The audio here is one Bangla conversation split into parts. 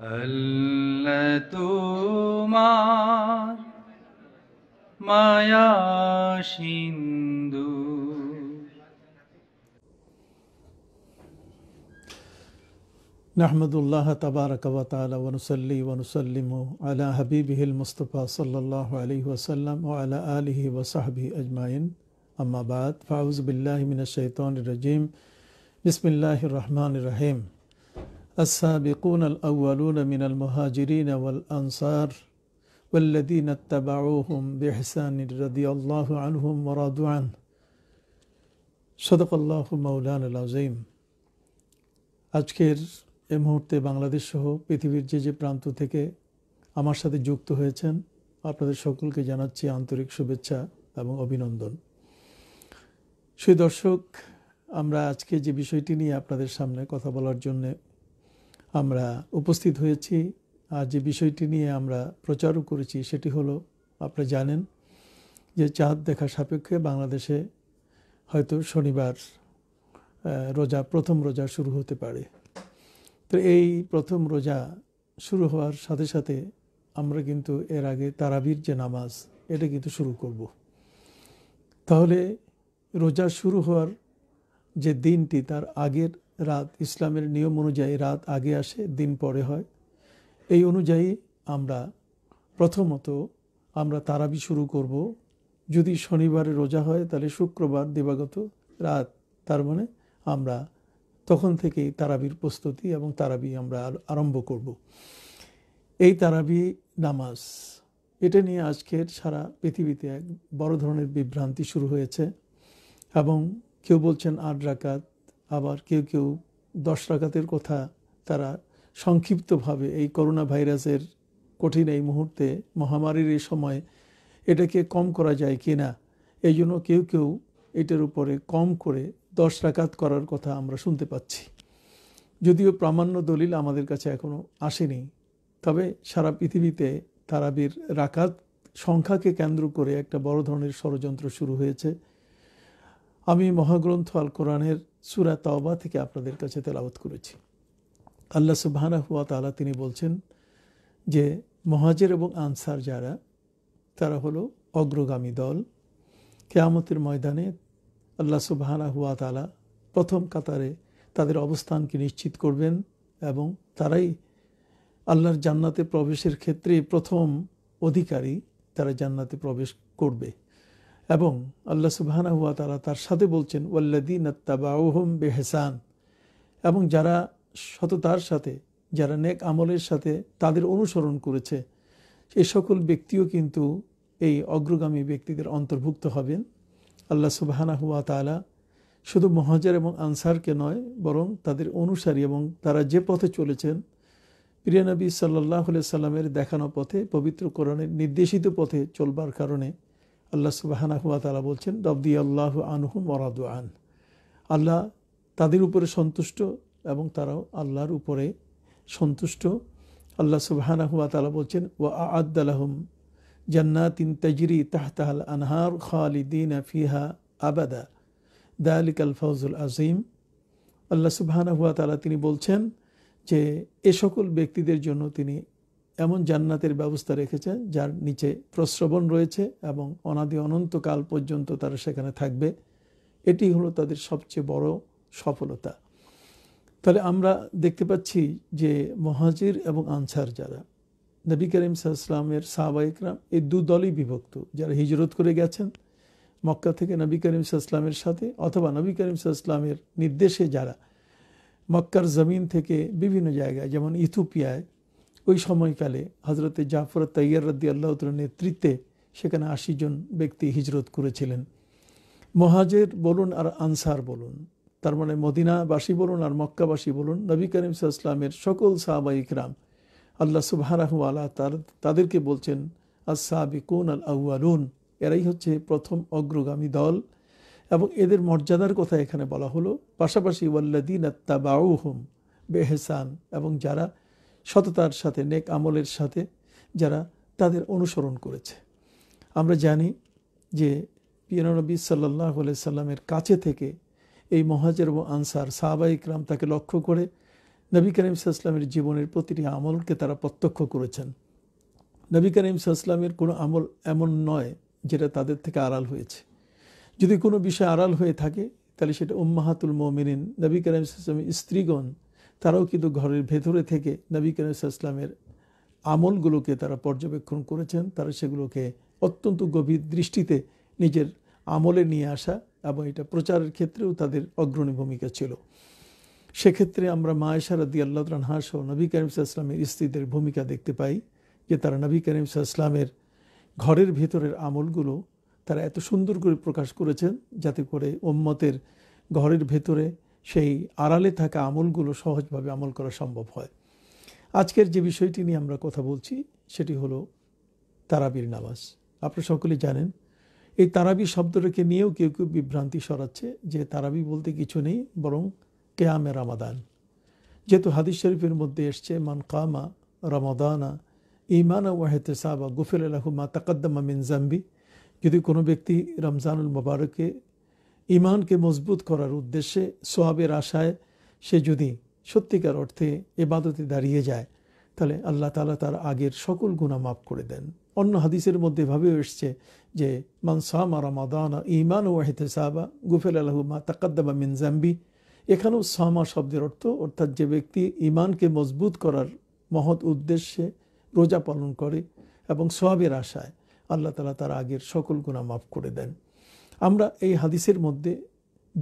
نحمد الله تبارك وتعالى ونصلي ونسلم على حبيبه المصطفى صلى الله عليه وسلم وعلى آله وصحبه أجمعين أما بعد فأعوذ بالله من الشيطان الرجيم بسم الله الرحمن الرحيم السابقون الأولون من المهاجرين والأنصار والذين اتبعوهم بإحسان رضي الله عنهم ورضوا عنه صدق الله مولانا العظيم আজকের এ মুহূর্তে বাংলাদেশ সহ পৃথিবীর যে যে প্রান্ত থেকে আমার সাথে যুক্ত হয়েছেন আপনাদের সকলকে জানাচ্ছি আন্তরিক শুভেচ্ছা এবং অভিনন্দন সেই দর্শক আমরা আজকে যে বিষয়টি নিয়ে আপনাদের সামনে কথা বলার জন্যে আমরা উপস্থিত হয়েছি আর যে বিষয়টি নিয়ে আমরা প্রচারও করেছি সেটি হলো আপনারা জানেন যে চাঁদ দেখা সাপেক্ষে বাংলাদেশে হয়তো শনিবার রোজা প্রথম রোজা শুরু হতে পারে তো এই প্রথম রোজা শুরু হওয়ার সাথে সাথে আমরা কিন্তু এর আগে তারাবির যে নামাজ এটা কিন্তু শুরু করব তাহলে রোজা শুরু হওয়ার যে দিনটি তার আগের রাত ইসলামের নিয়ম অনুযায়ী রাত আগে আসে দিন পরে হয় এই অনুযায়ী আমরা প্রথমত আমরা তারাবি শুরু করব যদি শনিবারে রোজা হয় তাহলে শুক্রবার দিবাগত রাত তার মানে আমরা তখন থেকেই তারাবির প্রস্তুতি এবং তারাবি আমরা আরম্ভ করব এই তারাবি নামাজ এটা নিয়ে আজকের সারা পৃথিবীতে এক বড় ধরনের বিভ্রান্তি শুরু হয়েছে এবং কেউ বলছেন আট রাকাত আবার কেউ কেউ দশ রাকাতের কথা তারা সংক্ষিপ্তভাবে এই করোনা ভাইরাসের কঠিন এই মুহূর্তে মহামারীর এই সময় এটাকে কম করা যায় কি না এই জন্য কেউ কেউ এটার উপরে কম করে দশ রাকাত করার কথা আমরা শুনতে পাচ্ছি যদিও প্রামাণ্য দলিল আমাদের কাছে এখনও আসেনি তবে সারা পৃথিবীতে তারাবির রাকাত সংখ্যাকে কেন্দ্র করে একটা বড় ধরনের ষড়যন্ত্র শুরু হয়েছে আমি মহাগ্রন্থ আল কোরআনের সুরা তওবা থেকে আপনাদের কাছে তেলাবত করেছি আল্লাহ সুবাহানা হুয়া তালা তিনি বলছেন যে মহাজের এবং আনসার যারা তারা হলো অগ্রগামী দল কেয়ামতের ময়দানে আল্লাহ সুবাহানা হুয়া তালা প্রথম কাতারে তাদের অবস্থানকে নিশ্চিত করবেন এবং তারাই আল্লাহর জান্নাতে প্রবেশের ক্ষেত্রে প্রথম অধিকারী তারা জান্নাতে প্রবেশ করবে এবং আল্লাহ সুবাহানা হুয়া তারা তার সাথে বলছেন ওয়াল্লাদিন আত্মাবাউহম বেহসান এবং যারা সততার সাথে যারা নেক আমলের সাথে তাদের অনুসরণ করেছে সেই সকল ব্যক্তিও কিন্তু এই অগ্রগামী ব্যক্তিদের অন্তর্ভুক্ত হবেন আল্লাহ সুবাহানা হুয়া তালা শুধু মহাজার এবং আনসারকে নয় বরং তাদের অনুসারী এবং তারা যে পথে চলেছেন প্রিয়ানবী সাল্লাহ সাল্লামের দেখানো পথে পবিত্র কোরআনের নির্দেশিত পথে চলবার কারণে আল্লাহ সুবাহানা হুয়া তালা বলছেন রব্দি আল্লাহ আনহুম মরাদু আন আল্লাহ তাদের উপরে সন্তুষ্ট এবং তারাও আল্লাহর উপরে সন্তুষ্ট আল্লাহ সুবাহানা হুয়া তালা বলছেন ওয়া আদালাহম জান্নাতিন তাজরি তাহতাহাল আনহার খালিদিন ফিহা আবাদা দালিক আল ফজুল আজিম আল্লাহ সুবাহানা হুয়া তালা তিনি বলছেন যে এ সকল ব্যক্তিদের জন্য তিনি এমন জান্নাতের ব্যবস্থা রেখেছে যার নিচে প্রশ্রবণ রয়েছে এবং অনাদি অনন্তকাল পর্যন্ত তারা সেখানে থাকবে এটি হলো তাদের সবচেয়ে বড় সফলতা তাহলে আমরা দেখতে পাচ্ছি যে মহাজির এবং আনসার যারা নবী করিম সাহাশলামের সাহাবা এই দু দলই বিভক্ত যারা হিজরত করে গেছেন মক্কা থেকে নবী করিম সাহাশলামের সাথে অথবা নবী করিম সাহাশলামের নির্দেশে যারা মক্কার জমিন থেকে বিভিন্ন জায়গায় যেমন ইথিওপিয়ায় ওই সময়কালে হজরতে জাফর তৈয়ার রদ্দি আল্লাহতর নেতৃত্বে সেখানে আশি জন ব্যক্তি হিজরত করেছিলেন মহাজের বলুন আর আনসার বলুন তার মানে মদিনাবাসী বলুন আর মক্কাবাসী বলুন নবী করিম ইসলামের সকল সাহাবা ইকরাম আল্লাহ সুবাহ তার তাদেরকে বলছেন আসাবিকুন আল আউআলুন এরাই হচ্ছে প্রথম অগ্রগামী দল এবং এদের মর্যাদার কথা এখানে বলা হলো পাশাপাশি ওয়াল্লাদিন আত্তাবাউহুম বেহসান এবং যারা সততার সাথে নেক আমলের সাথে যারা তাদের অনুসরণ করেছে আমরা জানি যে পিয়ানবী সাল্লাহ সাল্লামের কাছে থেকে এই মহাজের ও আনসার সাহাবা ইকরাম তাকে লক্ষ্য করে নবী করিম সাল্লামের জীবনের প্রতিটি আমলকে তারা প্রত্যক্ষ করেছেন নবী করিম সাল্লামের কোনো আমল এমন নয় যেটা তাদের থেকে আড়াল হয়েছে যদি কোনো বিষয় আড়াল হয়ে থাকে তাহলে সেটা উম্মাহাতুল মোমিনিন নবী করিম সাল্লামের স্ত্রীগণ তারাও কিন্তু ঘরের ভেতরে থেকে নবী করিমসাল্লামের আমলগুলোকে তারা পর্যবেক্ষণ করেছেন তারা সেগুলোকে অত্যন্ত গভীর দৃষ্টিতে নিজের আমলে নিয়ে আসা এবং এটা প্রচারের ক্ষেত্রেও তাদের অগ্রণী ভূমিকা ছিল সেক্ষেত্রে আমরা মা এশারদি আল্লাহ হাঁস ও নবী করিম ইসলামের স্ত্রীদের ভূমিকা দেখতে পাই যে তারা নবী করিম ইসলামের ঘরের ভেতরের আমলগুলো তারা এত সুন্দর করে প্রকাশ করেছেন যাতে করে ওম্মতের ঘরের ভেতরে সেই আড়ালে থাকা আমলগুলো সহজভাবে আমল করা সম্ভব হয় আজকের যে বিষয়টি নিয়ে আমরা কথা বলছি সেটি হলো তারাবির নামাজ আপনারা সকলে জানেন এই তারাবি শব্দটাকে নিয়েও কেউ কেউ বিভ্রান্তি সরাচ্ছে যে তারাবি বলতে কিছু নেই বরং কেয়ামে রামাদান যেহেতু হাদিস শরীফের মধ্যে এসছে মান কামা রামাদানা ইমানা ওয়াহেতে সাবা গুফের আলাহুমা তাকাদ্দামা মিনজাম্বি যদি কোনো ব্যক্তি রমজানুল মোবারকে ইমানকে মজবুত করার উদ্দেশ্যে সোয়াবের আশায় সে যদি সত্যিকার অর্থে এবাদতে দাঁড়িয়ে যায় তাহলে আল্লাহ তালা তার আগের সকল গুণা মাফ করে দেন অন্য হাদিসের মধ্যে ভাবেও এসছে যে মারা মাদানা ইমান ওয়াহিতে সাহাবা গুফেল আলহুমা তাকাদ্দাবা মিনজাম্বি এখানেও সামা শব্দের অর্থ অর্থাৎ যে ব্যক্তি ইমানকে মজবুত করার মহৎ উদ্দেশ্যে রোজা পালন করে এবং সোয়াবের আশায় আল্লাহ তালা তার আগের সকল গুণা মাফ করে দেন আমরা এই হাদিসের মধ্যে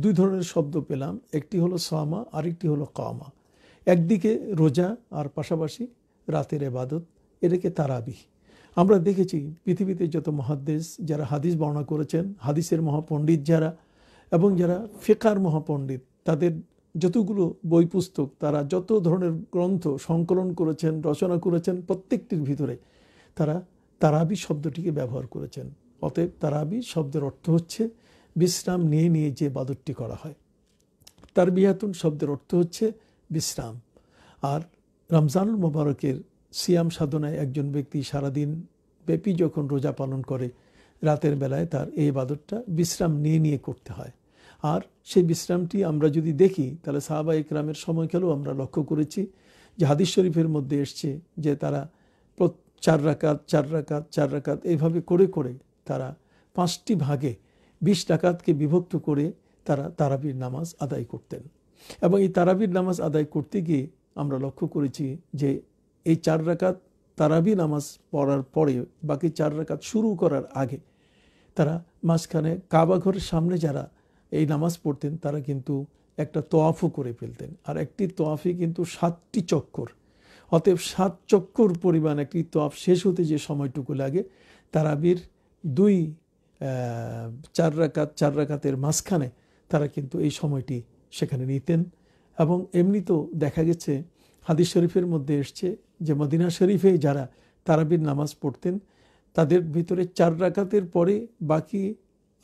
দুই ধরনের শব্দ পেলাম একটি হলো সামা আরেকটি হলো কামা একদিকে রোজা আর পাশাপাশি রাতের এবাদত এটাকে তারাবি আমরা দেখেছি পৃথিবীতে যত মহাদেশ যারা হাদিস বর্ণনা করেছেন হাদিসের মহাপণ্ডিত যারা এবং যারা ফেকার মহাপণ্ডিত তাদের যতগুলো বই পুস্তক তারা যত ধরনের গ্রন্থ সংকলন করেছেন রচনা করেছেন প্রত্যেকটির ভিতরে তারা তারাবি শব্দটিকে ব্যবহার করেছেন অতএব তারাবি শব্দের অর্থ হচ্ছে বিশ্রাম নিয়ে নিয়ে যে বাদরটি করা হয় তার বিহাতুন শব্দের অর্থ হচ্ছে বিশ্রাম আর রমজানুল মোবারকের সিয়াম সাধনায় একজন ব্যক্তি সারাদিন ব্যাপী যখন রোজা পালন করে রাতের বেলায় তার এই বাদরটা বিশ্রাম নিয়ে নিয়ে করতে হয় আর সেই বিশ্রামটি আমরা যদি দেখি তাহলে সাহাবা ইকরামের সময়কালেও আমরা লক্ষ্য করেছি যে হাদিস শরীফের মধ্যে এসছে যে তারা চার রাকাত চার রাকাত চার রাকাত এইভাবে করে করে তারা পাঁচটি ভাগে বিশ টাকাতকে বিভক্ত করে তারা তারাবির নামাজ আদায় করতেন এবং এই তারাবির নামাজ আদায় করতে গিয়ে আমরা লক্ষ্য করেছি যে এই চার রাকাত তারাবি নামাজ পড়ার পরে বাকি চার রাকাত শুরু করার আগে তারা মাঝখানে কাবাঘরের সামনে যারা এই নামাজ পড়তেন তারা কিন্তু একটা তোয়াফও করে ফেলতেন আর একটি তোয়াফে কিন্তু সাতটি চক্কর অতএব সাত চক্কর পরিমাণ একটি তোয়াফ শেষ হতে যে সময়টুকু লাগে তারাবির দুই চার রাকাত চার রাকাতের মাঝখানে তারা কিন্তু এই সময়টি সেখানে নিতেন এবং এমনি তো দেখা গেছে হাদিস শরীফের মধ্যে এসছে যে মদিনা শরীফে যারা তারাবির নামাজ পড়তেন তাদের ভিতরে চার রাকাতের পরে বাকি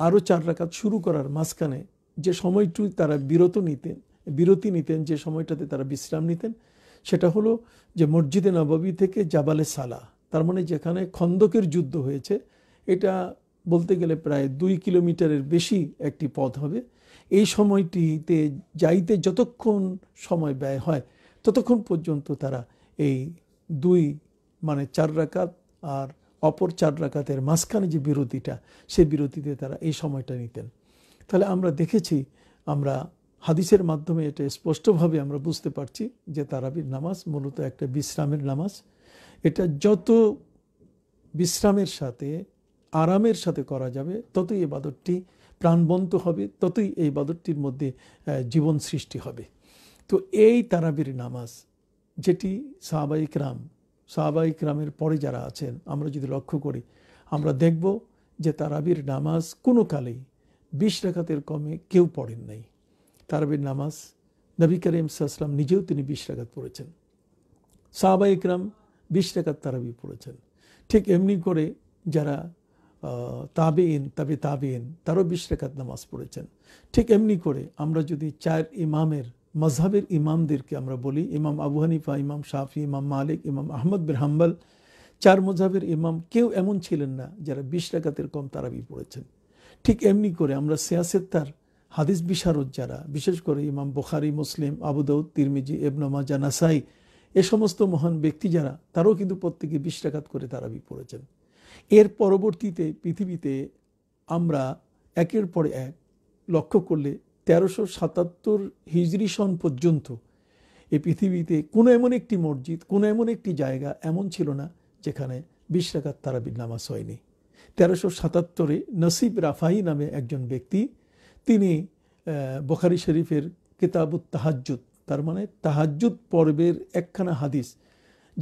আরও চার রাকাত শুরু করার মাঝখানে যে সময়টুই তারা বিরত নিতেন বিরতি নিতেন যে সময়টাতে তারা বিশ্রাম নিতেন সেটা হলো যে মসজিদে নবাবী থেকে জাবালে সালা তার মানে যেখানে খন্দকের যুদ্ধ হয়েছে এটা বলতে গেলে প্রায় দুই কিলোমিটারের বেশি একটি পথ হবে এই সময়টিতে যাইতে যতক্ষণ সময় ব্যয় হয় ততক্ষণ পর্যন্ত তারা এই দুই মানে চার রাকাত আর অপর চার রাকাতের মাঝখানে যে বিরতিটা সে বিরতিতে তারা এই সময়টা নিতেন তাহলে আমরা দেখেছি আমরা হাদিসের মাধ্যমে এটা স্পষ্টভাবে আমরা বুঝতে পারছি যে তারাবির নামাজ মূলত একটা বিশ্রামের নামাজ এটা যত বিশ্রামের সাথে আরামের সাথে করা যাবে ততই এই বাদরটি প্রাণবন্ত হবে ততই এই বাদরটির মধ্যে জীবন সৃষ্টি হবে তো এই তারাবির নামাজ যেটি সাহাবাইক রাম সাহাবাইক রামের পরে যারা আছেন আমরা যদি লক্ষ্য করি আমরা দেখব যে তারাবির নামাজ কোনো কালেই বিশ রেখাতের কমে কেউ পড়েন নাই তারাবির নামাজ নবী করিম সাহসলাম নিজেও তিনি বিশ রাখাত পড়েছেন সাহাবা রাম বিশ রেখাত তারাবি পড়েছেন ঠিক এমনি করে যারা তাবিন তাবি তাবিন তারও বিশ রেখাত নামাজ পড়েছেন ঠিক এমনি করে আমরা যদি চার ইমামের মজহাবের ইমামদেরকে আমরা বলি ইমাম আবু হানিফা ইমাম শাফি ইমাম মালিক ইমাম আহমদ বের হাম্বাল চার মজাবের ইমাম কেউ এমন ছিলেন না যারা বিশ রেখাতের কম তারাবি পড়েছেন ঠিক এমনি করে আমরা সিয়াসেত্তার হাদিস বিশারদ যারা বিশেষ করে ইমাম বোখারি মুসলিম আবুদৌদ তিরমিজি এবনমা জানাসাই এ সমস্ত মহান ব্যক্তি যারা তারাও কিন্তু প্রত্যেকে বিশ রেখাত করে তারাবি পড়েছেন এর পরবর্তীতে পৃথিবীতে আমরা একের পর এক লক্ষ্য করলে তেরোশো সাতাত্তর হিজরি সন পর্যন্ত এই পৃথিবীতে কোনো এমন একটি মসজিদ কোনো এমন একটি জায়গা এমন ছিল না যেখানে বিশ্বাকাত তারা তারাবির নামাজ হয়নি তেরোশো সাতাত্তরে নসিব রাফাহি নামে একজন ব্যক্তি তিনি বখারি শরীফের কিতাবুত তাহাজ্জুদ তার মানে তাহাজ্জুদ পর্বের একখানা হাদিস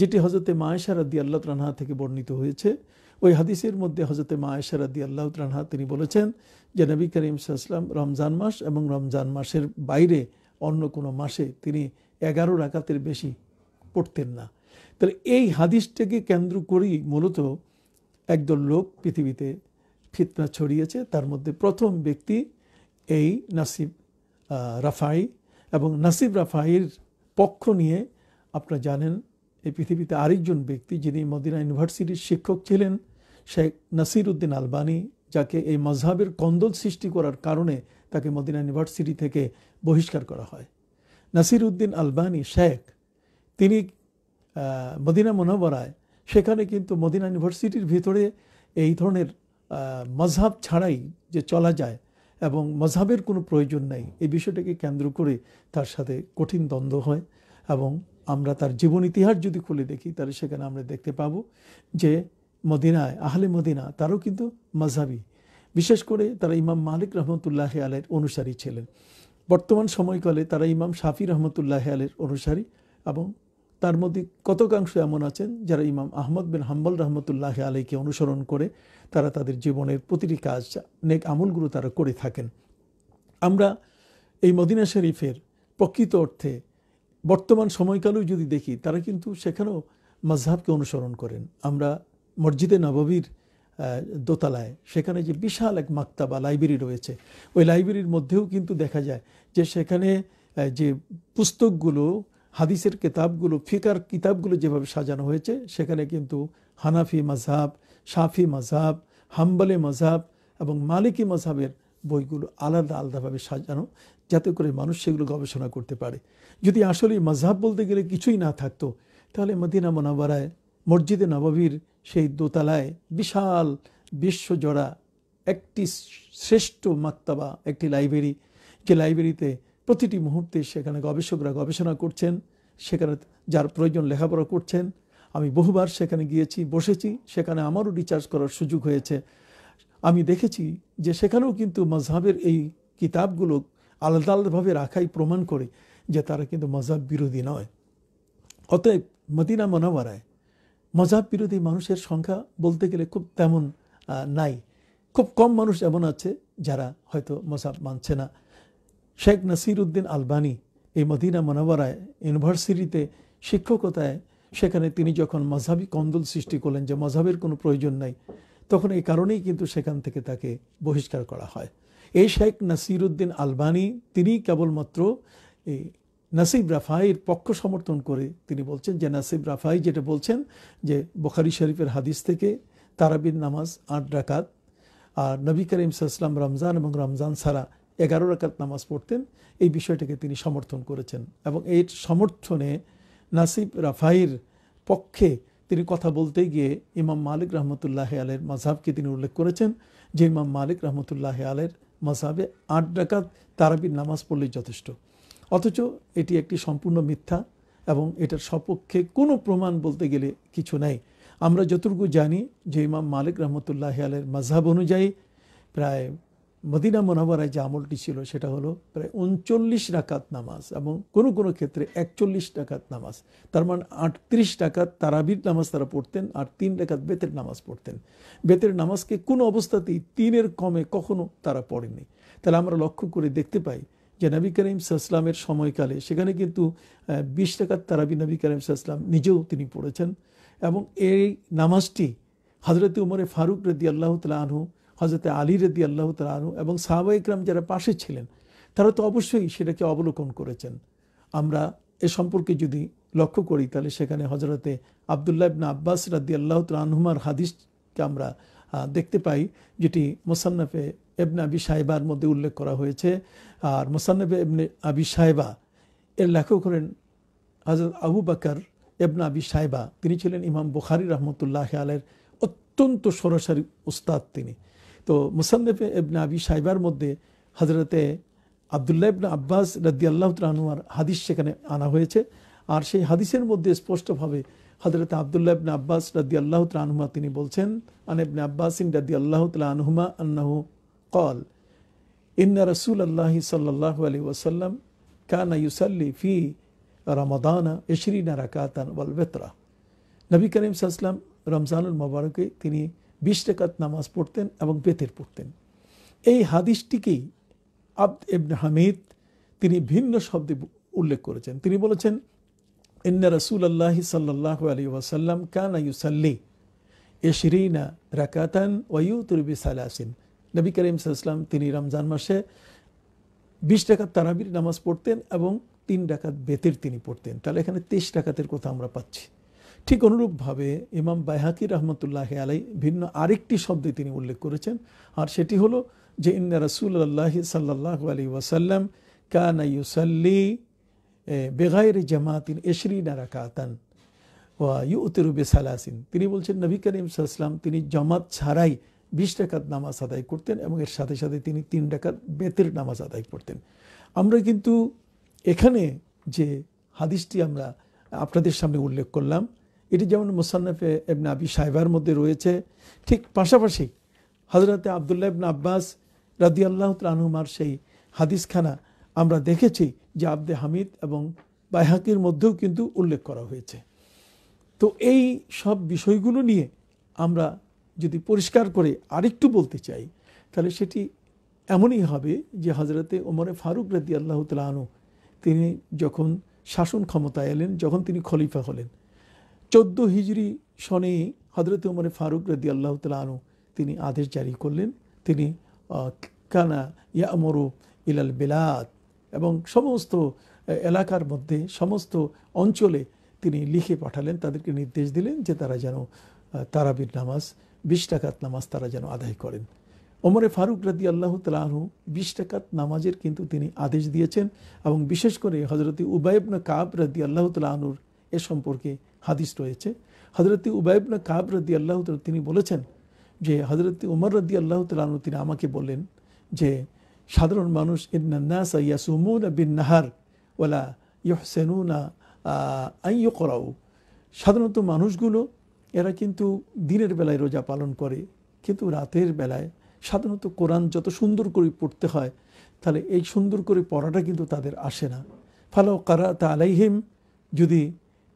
যেটি হজরতে মায়েশা দিয়াল্লা আল্লাহ রানহা থেকে বর্ণিত হয়েছে ওই হাদিসের মধ্যে হজরতে মা এশারাদি আল্লাহ রানহা তিনি বলেছেন যে নবী করিম সাল্লাম রমজান মাস এবং রমজান মাসের বাইরে অন্য কোনো মাসে তিনি এগারো রাকাতের বেশি পড়তেন না তাহলে এই হাদিসটাকে কেন্দ্র করেই মূলত একদল লোক পৃথিবীতে ফিতনা ছড়িয়েছে তার মধ্যে প্রথম ব্যক্তি এই নাসিব রাফাই এবং নাসিব রাফাইয়ের পক্ষ নিয়ে আপনারা জানেন এই পৃথিবীতে আরেকজন ব্যক্তি যিনি মদিনা ইউনিভার্সিটির শিক্ষক ছিলেন শেখ নাসির উদ্দিন আলবানি যাকে এই মজহাবের কন্দল সৃষ্টি করার কারণে তাকে মদিনা ইউনিভার্সিটি থেকে বহিষ্কার করা হয় নাসির উদ্দিন আলবানি শেখ তিনি মদিনা মনোবরায় সেখানে কিন্তু মদিনা ইউনিভার্সিটির ভিতরে এই ধরনের মজহাব ছাড়াই যে চলা যায় এবং মজহাবের কোনো প্রয়োজন নাই এই বিষয়টাকে কেন্দ্র করে তার সাথে কঠিন দ্বন্দ্ব হয় এবং আমরা তার জীবন ইতিহাস যদি খুলে দেখি তাহলে সেখানে আমরা দেখতে পাব যে মদিনায় আহলে মদিনা তারও কিন্তু মাঝাবি বিশেষ করে তারা ইমাম মালিক রহমতুল্লাহ আলের অনুসারী ছিলেন বর্তমান সময়কালে তারা ইমাম শাফি রহমতুল্লাহ আলের অনুসারী এবং তার মধ্যে কতকাংশ এমন আছেন যারা ইমাম আহমদ বিন হাম্বল রহমতুল্লাহ আলীকে অনুসরণ করে তারা তাদের জীবনের প্রতিটি কাজ নেক আমলগুলো তারা করে থাকেন আমরা এই মদিনা শরীফের প্রকৃত অর্থে বর্তমান সময়কালেও যদি দেখি তারা কিন্তু সেখানেও মাঝহাবকে অনুসরণ করেন আমরা মসজিদে নববীর দোতলায় সেখানে যে বিশাল এক মাক্তা বা লাইব্রেরি রয়েছে ওই লাইব্রেরির মধ্যেও কিন্তু দেখা যায় যে সেখানে যে পুস্তকগুলো হাদিসের কিতাবগুলো ফিকার কিতাবগুলো যেভাবে সাজানো হয়েছে সেখানে কিন্তু হানাফি মাঝাব সাফি মাঝাব হাম্বালে মাঝাব এবং মালিকী মাঝাবের বইগুলো আলাদা আলাদাভাবে সাজানো যাতে করে মানুষ সেগুলো গবেষণা করতে পারে যদি আসলে মাঝাব বলতে গেলে কিছুই না থাকতো তাহলে মদিনা মোনাবারায় মসজিদে নবাবীর সেই দোতলায় বিশাল বিশ্বজোড়া একটি শ্রেষ্ঠ মাক্তাবা একটি লাইব্রেরি যে লাইব্রেরিতে প্রতিটি মুহূর্তে সেখানে গবেষকরা গবেষণা করছেন সেখানে যার প্রয়োজন লেখাপড়া করছেন আমি বহুবার সেখানে গিয়েছি বসেছি সেখানে আমারও রিচার্জ করার সুযোগ হয়েছে আমি দেখেছি যে সেখানেও কিন্তু মজহাবের এই কিতাবগুলো আলাদা আলাদাভাবে রাখাই প্রমাণ করে যে তারা কিন্তু মজাব বিরোধী নয় অতএব মদিনা মনোয়ারায় মজাব বিরোধী মানুষের সংখ্যা বলতে গেলে খুব তেমন নাই খুব কম মানুষ এমন আছে যারা হয়তো মজাব মানছে না শেখ নাসির উদ্দিন আলবানি এই মদিনা মনোবরায় ইউনিভার্সিটিতে শিক্ষকতায় সেখানে তিনি যখন মজাবি কন্দল সৃষ্টি করলেন যে মজাবের কোনো প্রয়োজন নাই তখন এই কারণেই কিন্তু সেখান থেকে তাকে বহিষ্কার করা হয় এই শেখ নাসিরুদ্দিন আলবানি তিনি কেবলমাত্র এই নাসিব রাফাইয়ের পক্ষ সমর্থন করে তিনি বলছেন যে নাসিব রাফাই যেটা বলছেন যে বখারি শরীফের হাদিস থেকে তারাবিন নামাজ আট ডাকাত আর নবী করিম সাল্লাম রমজান এবং রমজান ছাড়া এগারো রাকাত নামাজ পড়তেন এই বিষয়টাকে তিনি সমর্থন করেছেন এবং এর সমর্থনে নাসিব রাফাইয়ের পক্ষে তিনি কথা বলতে গিয়ে ইমাম মালিক রহমতুল্লাহ আলের মাঝাবকে তিনি উল্লেখ করেছেন যে ইমাম মালিক রহমতুল্লাহ আলের মাঝাবে আট ডাকাত তারাবির নামাজ পড়লেই যথেষ্ট অথচ এটি একটি সম্পূর্ণ মিথ্যা এবং এটার সপক্ষে কোনো প্রমাণ বলতে গেলে কিছু নাই আমরা যতটুকু জানি যে ইমাম মালিক রহমতুল্লাহ আলের মাঝহাব অনুযায়ী প্রায় মদিনা মোনাবারায় যে আমলটি ছিল সেটা হলো প্রায় উনচল্লিশ ডাকাত নামাজ এবং কোনো কোনো ক্ষেত্রে একচল্লিশ টাকাত নামাজ তার মানে আটত্রিশ টাকাত তারাবির নামাজ তারা পড়তেন আর তিন টাকাত বেতের নামাজ পড়তেন বেতের নামাজকে কোনো অবস্থাতেই তিনের কমে কখনো তারা পড়েনি তাহলে আমরা লক্ষ্য করে দেখতে পাই যে নবী করিম সাহসলামের সময়কালে সেখানে কিন্তু বিশ টাকার তারাবি নবী করিম সাহসলাম নিজেও তিনি পড়েছেন এবং এই নামাজটি হজরত উমরে ফারুক রদি আল্লাহ তালা আনহু হজরত আলী রদি আল্লাহ তালা আনহু এবং সাহাবা ইকরাম যারা পাশে ছিলেন তারা তো অবশ্যই সেটাকে অবলোকন করেছেন আমরা এ সম্পর্কে যদি লক্ষ্য করি তাহলে সেখানে হজরতে আবদুল্লাহ ইবনা আব্বাস রাদি আল্লাহ আনহুমার হাদিসকে আমরা দেখতে পাই যেটি মোসান্নাফে এবনা বি সাহেবার মধ্যে উল্লেখ করা হয়েছে আর মোসানব এমনি আবি সাহেবা এর লেখক করেন হজরত আবু বাকর এবনা আবি সাহেবা তিনি ছিলেন ইমাম বুখারি রহমতুল্লাহ আলের অত্যন্ত সরাসরি উস্তাদ তিনি তো মুসান্নফে এবনা আবি সাহেবার মধ্যে হজরতে আবদুল্লাহ ইবনা আব্বাস রদ্দি আল্লাহ তানুয়ার হাদিস সেখানে আনা হয়েছে আর সেই হাদিসের মধ্যে স্পষ্টভাবে হজরত আবদুল্লাহ ইবনা আব্বাস রদ্দি আল্লাহ তানহুমা তিনি বলছেন আন ইবনা আব্বাসিন রদ্দি আল্লাহ আনহুমা আন্নাহু কল ইন্না রসুল আল্লাহ সাল্লাহ আলী ওসাল্লাম কানা ইউসাল্লি ফি রমাদানা ইশরিনা রাকাতান ওয়াল বেতরা নবী করিম সাহসলাম রমজানুল মোবারকে তিনি বিশ রেকাত নামাজ পড়তেন এবং বেতের পড়তেন এই হাদিসটিকেই আব্দ ইবনে হামিদ তিনি ভিন্ন শব্দে উল্লেখ করেছেন তিনি বলেছেন ইন্না রসুল আল্লাহি সাল্লাহ আলী ওয়াসাল্লাম কানা ইউসাল্লি ইশরিনা রাকাতান ওয়ুতুরবি সালাসিন নবী করিম সাল্লাম তিনি রমজান মাসে বিশ টাকার তারাবির নামাজ পড়তেন এবং তিন ডাকাত বেতের তিনি পড়তেন তাহলে এখানে তেইশ ডাকাতের কথা আমরা পাচ্ছি ঠিক অনুরূপভাবে ইমাম বাইহাকি রহমতুল্লাহ আলাই ভিন্ন আরেকটি শব্দে তিনি উল্লেখ করেছেন আর সেটি হলো যে ইন্না আল্লাহ সাল্লাহ আলী ওয়াসাল্লাম কানাইসাল্লি ইউসাল্লি বেগায়ের এশরি নারা কাতান ওয়া ইউ উতেরুবে সালাসিন তিনি বলছেন নবী করিম সাল্লাম তিনি জামাত ছাড়াই বিশ টাকার নামাজ আদায় করতেন এবং এর সাথে সাথে তিনি তিন টাকার বেতের নামাজ আদায় করতেন আমরা কিন্তু এখানে যে হাদিসটি আমরা আপনাদের সামনে উল্লেখ করলাম এটি যেমন মোসান্নফে এমনি আবি সাহেবার মধ্যে রয়েছে ঠিক পাশাপাশি হজরতে আবদুল্লাহ ইবনা আব্বাস রাদি আল্লাহ তালহুমার সেই হাদিসখানা আমরা দেখেছি যে আব্দে হামিদ এবং বাইহাকির মধ্যেও কিন্তু উল্লেখ করা হয়েছে তো এই সব বিষয়গুলো নিয়ে আমরা যদি পরিষ্কার করে আরেকটু বলতে চাই তাহলে সেটি এমনই হবে যে হজরতে ওমরে ফারুক রদি আল্লাহ তালু তিনি যখন শাসন ক্ষমতায় এলেন যখন তিনি খলিফা হলেন চোদ্দ হিজড়ি সনে হজরত ওমরে ফারুক রদি আল্লাহ তালু তিনি আদেশ জারি করলেন তিনি কানা ইয়া ইয়ামরু ইলাল বেলাত এবং সমস্ত এলাকার মধ্যে সমস্ত অঞ্চলে তিনি লিখে পাঠালেন তাদেরকে নির্দেশ দিলেন যে তারা যেন তারাবির নামাজ বিশ টাকাত নামাজ তারা যেন আদায় করেন ওমরে ফারুক রাদি আল্লাহ তালাহু বিশ টাকাত নামাজের কিন্তু তিনি আদেশ দিয়েছেন এবং বিশেষ করে হজরতি উবায়বন কাব রাদি আল্লাহ তালাহুর এ সম্পর্কে হাদিস রয়েছে হজরতি উবায়বন কাব রদি আল্লাহ তিনি বলেছেন যে হজরতি উমর রদি আল্লাহ তালাহু তিনি আমাকে বললেন যে সাধারণ মানুষ ইবনান্নাস বিন নাহার ওলা ইহসেনুনা আইয় করাও সাধারণত মানুষগুলো এরা কিন্তু দিনের বেলায় রোজা পালন করে কিন্তু রাতের বেলায় সাধারণত কোরআন যত সুন্দর করে পড়তে হয় তাহলে এই সুন্দর করে পড়াটা কিন্তু তাদের আসে না ফালো কারা তা আলাইহিম যদি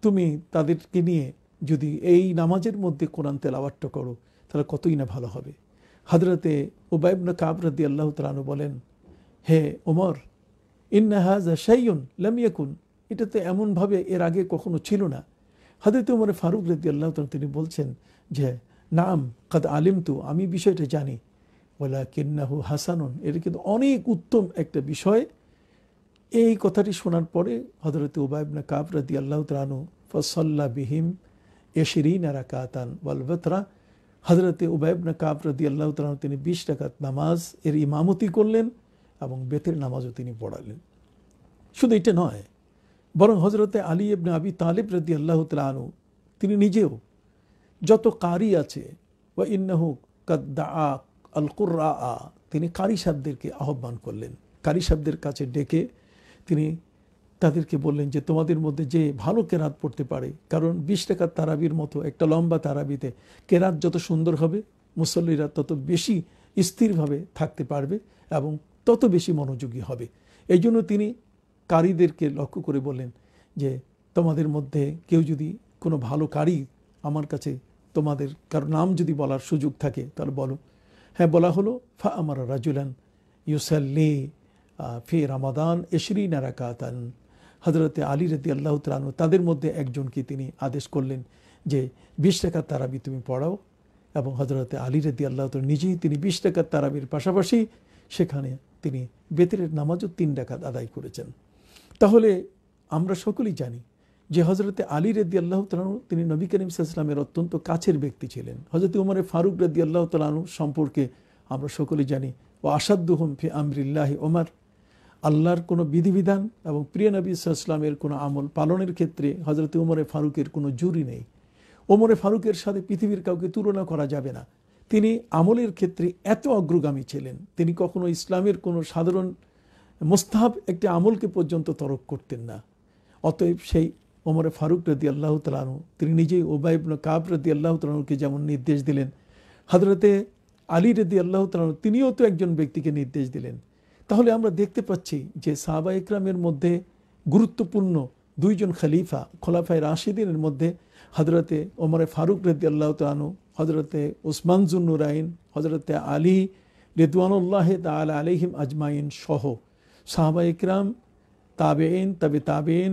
তুমি তাদেরকে নিয়ে যদি এই নামাজের মধ্যে কোরআন তেলাওয়াতটা করো তাহলে কতই না ভালো হবে হাজরতে ওবায়বনা কাবরদি আল্লাহ তালু বলেন হে ওমর ইন্না হাজা শাইয়ুন লামিয়াকুন এটা তো এমনভাবে এর আগে কখনো ছিল না হাদিত উমর ফারুক রদি আল্লাহ তিনি বলছেন যে নাম কাদ আলিম তু আমি বিষয়টা জানি ওলা কিন্নাহু হাসানুন এটা কিন্তু অনেক উত্তম একটা বিষয় এই কথাটি শোনার পরে হজরত উবায়বনা কাব রদি আল্লাহ তালু ফসল্লা বিহিম এশরিন নারা কাতান ওয়ালবতরা হজরতে উবায়বনা কাব রদি আল্লাহ তালু তিনি বিশ টাকাত নামাজ এর ইমামতি করলেন এবং বেতের নামাজও তিনি পড়ালেন শুধু এটা নয় বরং হজরতে আলী এবনে আবি তালিব রদি আল্লাহ আনু তিনি নিজেও যত কারি আছে বা ইন্নাহু আ আল কুর্রা আ তিনি কারি সাহদেরকে আহ্বান করলেন কারি সাহদের কাছে ডেকে তিনি তাদেরকে বললেন যে তোমাদের মধ্যে যে ভালো কেরাত পড়তে পারে কারণ বিশ টাকার তারাবির মতো একটা লম্বা তারাবিতে কেরাত যত সুন্দর হবে মুসল্লিরা তত বেশি স্থিরভাবে থাকতে পারবে এবং তত বেশি মনোযোগী হবে এই জন্য তিনি কারীদেরকে লক্ষ্য করে বললেন যে তোমাদের মধ্যে কেউ যদি কোনো ভালো কারি আমার কাছে তোমাদের কারো নাম যদি বলার সুযোগ থাকে তাহলে বলো হ্যাঁ বলা হলো ফা আমার রাজুলান ইউসাল্লি ফি রামাদান এশরি নারাকাতান হজরতে আলী রদি আল্লাহ তালু তাদের মধ্যে একজনকে তিনি আদেশ করলেন যে বিশ টাকার তারাবি তুমি পড়াও এবং হজরতে আলী রদি আল্লাহ তালু নিজেই তিনি বিশ টাকার তারাবির পাশাপাশি সেখানে তিনি বেতের নামাজও তিন ডাকাত আদায় করেছেন তাহলে আমরা সকলেই জানি যে হজরতে আলী রেদ্দি আল্লাহ তালানু তিনি নবী করিম ইসলামের অত্যন্ত কাছের ব্যক্তি ছিলেন হজরত উমরে ফারুক রেদ্দি আল্লাহ তালানু সম্পর্কে আমরা সকলেই জানি ও আসাদ্দুহম ফি আমরিল্লাহ ওমার আল্লাহর কোনো বিধিবিধান এবং প্রিয় নবী ইসলামের কোনো আমল পালনের ক্ষেত্রে হজরত উমরে ফারুকের কোনো জুরি নেই ওমরে ফারুকের সাথে পৃথিবীর কাউকে তুলনা করা যাবে না তিনি আমলের ক্ষেত্রে এত অগ্রগামী ছিলেন তিনি কখনো ইসলামের কোনো সাধারণ মুস্তাহাব একটি আমলকে পর্যন্ত তরক করতেন না অতএব সেই ওমরে ফারুক রদি আল্লাহ তালু তিনি নিজেই ওবাইবন কাব রদি আল্লাহ তালুকে যেমন নির্দেশ দিলেন হাজরতে আলী রদি আল্লাহ তালু তিনিও তো একজন ব্যক্তিকে নির্দেশ দিলেন তাহলে আমরা দেখতে পাচ্ছি যে সাহাবা ইকরামের মধ্যে গুরুত্বপূর্ণ দুইজন খালিফা খোলাফায় রাশিদিনের মধ্যে হজরতে ওমরে ফারুক রদি আল্লাহ তালু হজরতে ওসমান জুন্নুরাইন হজরতে আলী রেদওয়ানুল্লাহ তাল আলহিম আজমাইন সহ সাহাবা ইকরাম তাবেইন তাবে তাবেইন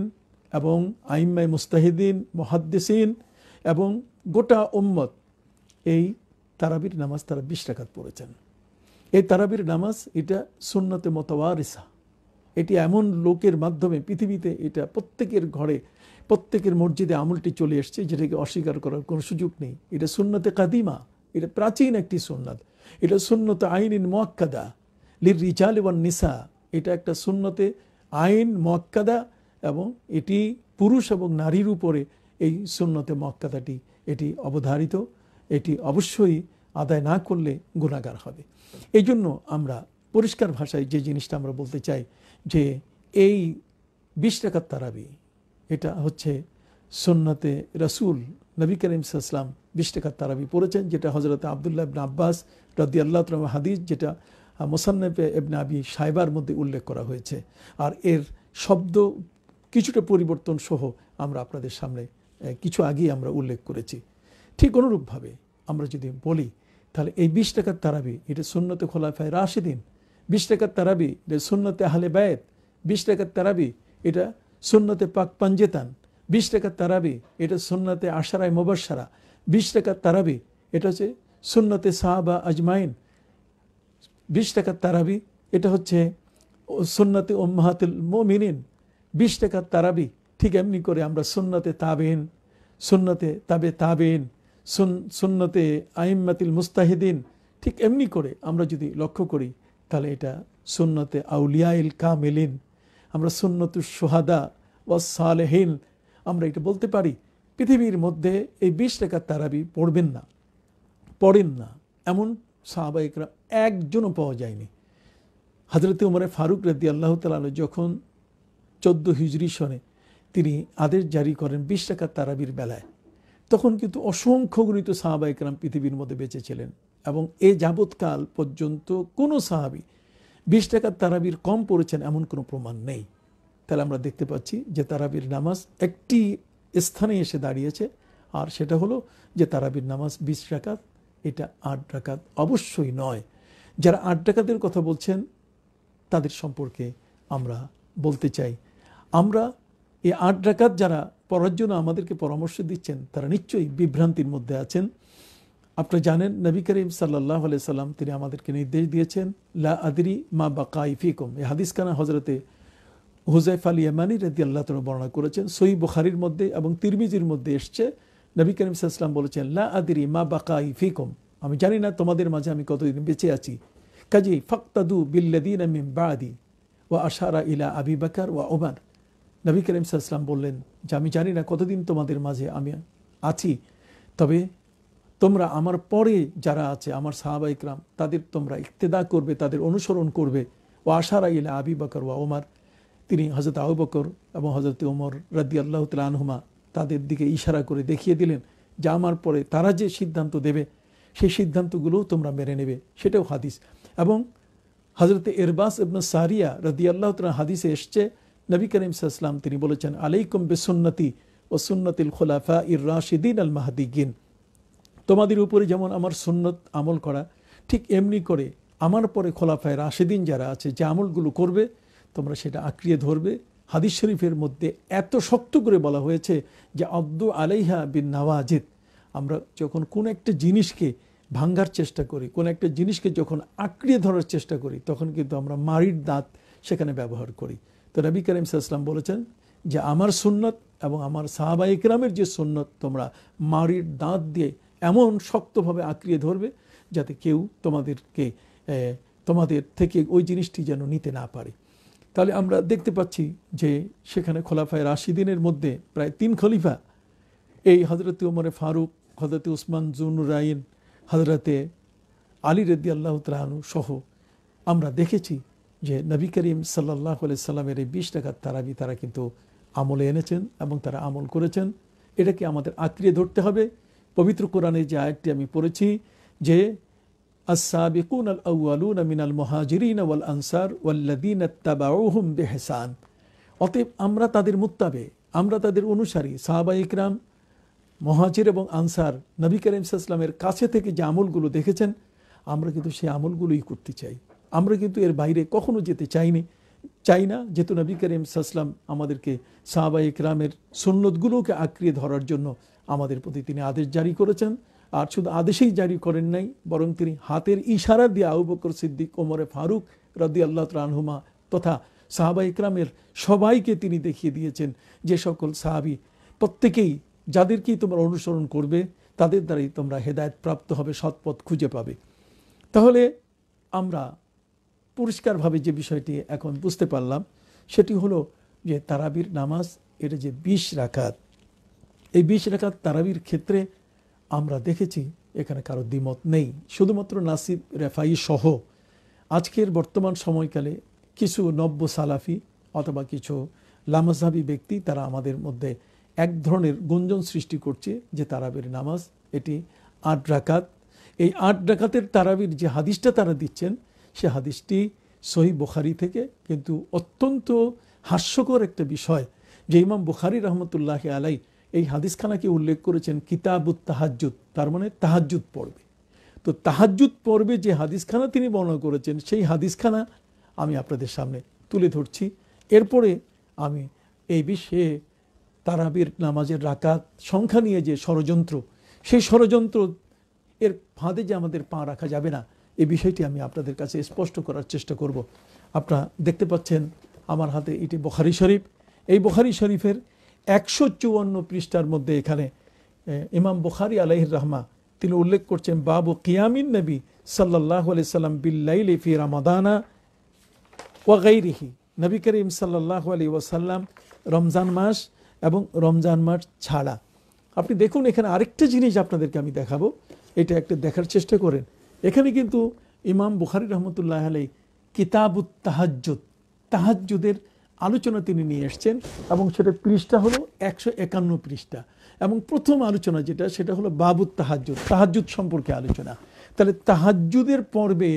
এবং আইম্মাই মুস্তাহিদিন মহাদ্দিসিন এবং গোটা উম্মত এই তারাবির নামাজ তারা বিশ টাকাত পড়েছেন এই তারাবির নামাজ এটা সুন্নতে মতওয়ারিসা এটি এমন লোকের মাধ্যমে পৃথিবীতে এটা প্রত্যেকের ঘরে প্রত্যেকের মসজিদে আমলটি চলে এসছে যেটাকে অস্বীকার করার কোনো সুযোগ নেই এটা সুন্নতে কাদিমা এটা প্রাচীন একটি সুন্নত এটা সুন্নত আইনিন মোয়াক্কাদা লির রিচাল ওয়ান নিসা এটা একটা সুন্নতে আইন মক্কাদা এবং এটি পুরুষ এবং নারীর উপরে এই সুন্নতে মক্কাদাটি এটি অবধারিত এটি অবশ্যই আদায় না করলে গুণাগার হবে এই জন্য আমরা পরিষ্কার ভাষায় যে জিনিসটা আমরা বলতে চাই যে এই বিশ টাকার তারাবি এটা হচ্ছে সন্নাতে রসুল নবী করিম সাল্লাম বিশ টাকার তারাবি পড়েছেন যেটা হজরত আবদুল্লাহ আব্বাস রদি আল্লাহ হাদিস যেটা মোসান্নেবে এবনে আবি সাইবার মধ্যে উল্লেখ করা হয়েছে আর এর শব্দ কিছুটা পরিবর্তন সহ আমরা আপনাদের সামনে কিছু আগেই আমরা উল্লেখ করেছি ঠিক অনুরূপভাবে আমরা যদি বলি তাহলে এই বিশ টাকার তারাবি এটা সুন্নতে খোলাফায় রাশিদিন বিশ টাকার তারাবি এটা সুন্নতে আহলে বায়েত বিশ টাকার তারাবি এটা সুন্নতে পাক পাঞ্জেতান বিশ টাকার তারাবি এটা সুন্নতে আশারায় মোবাসারা বিশ টাকার তারাবি এটা হচ্ছে সুন্নতে সাহাবা আজমাইন বিশ টাকার তারাবি এটা হচ্ছে সুন্নাতে ওম্মাহাতুল মোমিনিন বিশ টাকার তারাবি ঠিক এমনি করে আমরা সুন্নাতে তাবেন সুন্নাতে তাবে তাবেন সুন সুন্নতে আইম্মাতিল মুস্তাহিদিন ঠিক এমনি করে আমরা যদি লক্ষ্য করি তাহলে এটা সুন্নতে আউলিয়াইল কামেলিন আমরা সুন্নত সোহাদা ও সালেহীন আমরা এটা বলতে পারি পৃথিবীর মধ্যে এই বিশ টাকার তারাবি পড়বেন না পড়েন না এমন সাহাবাহিকরা ইকরাম একজনও পাওয়া যায়নি হাজরতে উমরে ফারুক রেদ্দি আল্লাহ তালু যখন চোদ্দ হিজরি সনে তিনি আদেশ জারি করেন বিশ টাকা তারাবির বেলায় তখন কিন্তু অসংখ্য গণিত সাহাবা ইকরাম পৃথিবীর মধ্যে বেঁচে ছিলেন এবং এ যাবৎকাল পর্যন্ত কোনো সাহাবি বিশ টাকার তারাবির কম পড়েছেন এমন কোনো প্রমাণ নেই তাহলে আমরা দেখতে পাচ্ছি যে তারাবির নামাজ একটি স্থানে এসে দাঁড়িয়েছে আর সেটা হলো যে তারাবির নামাজ বিশ টাকা এটা আট ডাকাত অবশ্যই নয় যারা আট ডাকাতের কথা বলছেন তাদের সম্পর্কে আমরা বলতে চাই আমরা এই আট ডাকাত যারা পড়ার জন্য আমাদেরকে পরামর্শ দিচ্ছেন তারা নিশ্চয়ই বিভ্রান্তির মধ্যে আছেন আপনারা জানেন নবী করিম সাল্লাহ সাল্লাম তিনি আমাদেরকে নির্দেশ দিয়েছেন লা আদরি মা বাকা ইফিকম হাদিস হাদিসখানা হজরতে হুজাইফ আলী এমানি রেদি আল্লাহ তালা বর্ণনা করেছেন সই বুখারির মধ্যে এবং তিরমিজির মধ্যে এসছে নবী করিম সাল্লাম বলেছেন লা আদিরি মা বাকা ফিকুম আমি জানি না তোমাদের মাঝে আমি কতদিন বেঁচে আছি কাজী ফক্তাদু বিল্লাদিন মিম বাদি ও আশারা ইলা আবি বাকার ওয়া ওমার নবী করিম সাল্লাম বললেন যে আমি জানি না কতদিন তোমাদের মাঝে আমি আছি তবে তোমরা আমার পরে যারা আছে আমার সাহাবাইকরাম তাদের তোমরা ইক্তেদা করবে তাদের অনুসরণ করবে ও আশারা ইলা আবি বাকর ওয়া ওমার তিনি হজরত আউ বকর এবং হজরত ওমর রদি আল্লাহ তালহুমা আনহুমা তাদের দিকে ইশারা করে দেখিয়ে দিলেন যে আমার পরে তারা যে সিদ্ধান্ত দেবে সেই সিদ্ধান্তগুলোও তোমরা মেরে নেবে সেটাও হাদিস এবং হজরত এরবাস ইবন সারিয়া রদিয়াল্লাহ তালা হাদিসে এসছে নবী করিম সাল্লাম তিনি বলেছেন আলাইকুম বেসুন্নতি ও সুন্নতিল খোলাফা ইর রাশিদিন আল মাহাদিগিন তোমাদের উপরে যেমন আমার সুন্নত আমল করা ঠিক এমনি করে আমার পরে খোলাফায় রাশেদিন যারা আছে যে আমলগুলো করবে তোমরা সেটা আঁকড়িয়ে ধরবে হাদিস শরীফের মধ্যে এত শক্ত করে বলা হয়েছে যে আব্দ আলাইহা বিন নওয়াজিদ আমরা যখন কোন একটা জিনিসকে ভাঙ্গার চেষ্টা করি কোন একটা জিনিসকে যখন আঁকড়িয়ে ধরার চেষ্টা করি তখন কিন্তু আমরা মারির দাঁত সেখানে ব্যবহার করি তো নবী করিম সাল্লাম বলেছেন যে আমার সুন্নত এবং আমার সাহাবা ইকরামের যে সুন্নত তোমরা মারির দাঁত দিয়ে এমন শক্তভাবে আঁকড়িয়ে ধরবে যাতে কেউ তোমাদেরকে তোমাদের থেকে ওই জিনিসটি যেন নিতে না পারে তাহলে আমরা দেখতে পাচ্ছি যে সেখানে খোলাফায় রাশিদিনের মধ্যে প্রায় তিন খলিফা এই হজরতে ওমরে ফারুক হজরতে উসমান জুনুরাইন হজরতে আলী রেদ্দি আল্লাহ তালু সহ আমরা দেখেছি যে নবী করিম সাল্লাহ সাল্লামের এই বিশ টাকার তারাবি তারা কিন্তু আমলে এনেছেন এবং তারা আমল করেছেন এটাকে আমাদের আঁকড়িয়ে ধরতে হবে পবিত্র কোরআনের যে আয়টি আমি পড়েছি যে السابقون الأولون من المهاجرين والأنصار والذين اتبعوهم بحسان অতএব আমরা তাদের মুত্তাবে আমরা তাদের অনুসারী সাহাবা ইকরাম মহাজির এবং আনসার নবী করিম সাল্লামের কাছে থেকে যে আমলগুলো দেখেছেন আমরা কিন্তু সেই আমলগুলোই করতে চাই আমরা কিন্তু এর বাইরে কখনো যেতে চাইনি চাই না যেহেতু নবী করিম সাল্লাম আমাদেরকে সাহাবা ইকরামের সুন্নতগুলোকে আঁকড়িয়ে ধরার জন্য আমাদের প্রতি তিনি আদেশ জারি করেছেন আর শুধু আদেশেই জারি করেন নাই বরং তিনি হাতের ইশারা দিয়ে আবু বকর সিদ্দিক ওমরে ফারুক রদি আল্লাহ রানহুমা তথা সাহাবা ইকরামের সবাইকে তিনি দেখিয়ে দিয়েছেন যে সকল সাহাবি প্রত্যেকেই যাদেরকেই তোমরা অনুসরণ করবে তাদের দ্বারাই তোমরা হেদায়ত প্রাপ্ত হবে সৎপথ খুঁজে পাবে তাহলে আমরা পরিষ্কারভাবে যে বিষয়টি এখন বুঝতে পারলাম সেটি হলো যে তারাবির নামাজ এটা যে বিশ রাখাত এই বিশ রাখাত তারাবির ক্ষেত্রে আমরা দেখেছি এখানে কারো দ্বিমত নেই শুধুমাত্র নাসিব রেফাই সহ আজকের বর্তমান সময়কালে কিছু নব্য সালাফি অথবা কিছু লামাজাবি ব্যক্তি তারা আমাদের মধ্যে এক ধরনের গুঞ্জন সৃষ্টি করছে যে তারাবির নামাজ এটি আট ডাকাত এই আট ডাকাতের তারাবির যে হাদিসটা তারা দিচ্ছেন সে হাদিসটি সহি বুখারি থেকে কিন্তু অত্যন্ত হাস্যকর একটা বিষয় যে ইমাম বুখারি রহমতুল্লাহ আলাই এই হাদিসখানাকে উল্লেখ করেছেন কিতাবুত তাহাজুদ তার মানে তাহাজুদ পড়বে তো তাহাজুদ পর্বে যে হাদিসখানা তিনি বর্ণনা করেছেন সেই হাদিসখানা আমি আপনাদের সামনে তুলে ধরছি এরপরে আমি এই বিষয়ে তারাবির নামাজের রাকাত সংখ্যা নিয়ে যে ষড়যন্ত্র সেই ষড়যন্ত্র এর ফাঁদে যে আমাদের পা রাখা যাবে না এই বিষয়টি আমি আপনাদের কাছে স্পষ্ট করার চেষ্টা করব আপনারা দেখতে পাচ্ছেন আমার হাতে এটি বখারি শরীফ এই বখারি শরীফের একশো চুয়ান্ন পৃষ্ঠার মধ্যে এখানে ইমাম বুখারি আলহির রহমা তিনি উল্লেখ করছেন বাবু কিয়ামিন নবী সাল্লাহ আলি সাল্লাম বিল্লাইলি ফি রামাদানা রিহি নবী করিম সাল্লাহ আলি ওয়াসাল্লাম রমজান মাস এবং রমজান মাস ছাড়া আপনি দেখুন এখানে আরেকটা জিনিস আপনাদেরকে আমি দেখাবো এটা একটা দেখার চেষ্টা করেন এখানে কিন্তু ইমাম বুখারি রহমতুল্লাহ আলাই কিতাবুত তাহাজ্জুদ তাহাজ্জুদের আলোচনা তিনি নিয়ে এসছেন এবং সেটা পৃষ্ঠা হলো একশো একান্ন পৃষ্ঠা এবং প্রথম আলোচনা যেটা সেটা হলো বাবুর তাহাজুদ তাহাজুদ সম্পর্কে আলোচনা তাহলে তাহাজুদের পর্বে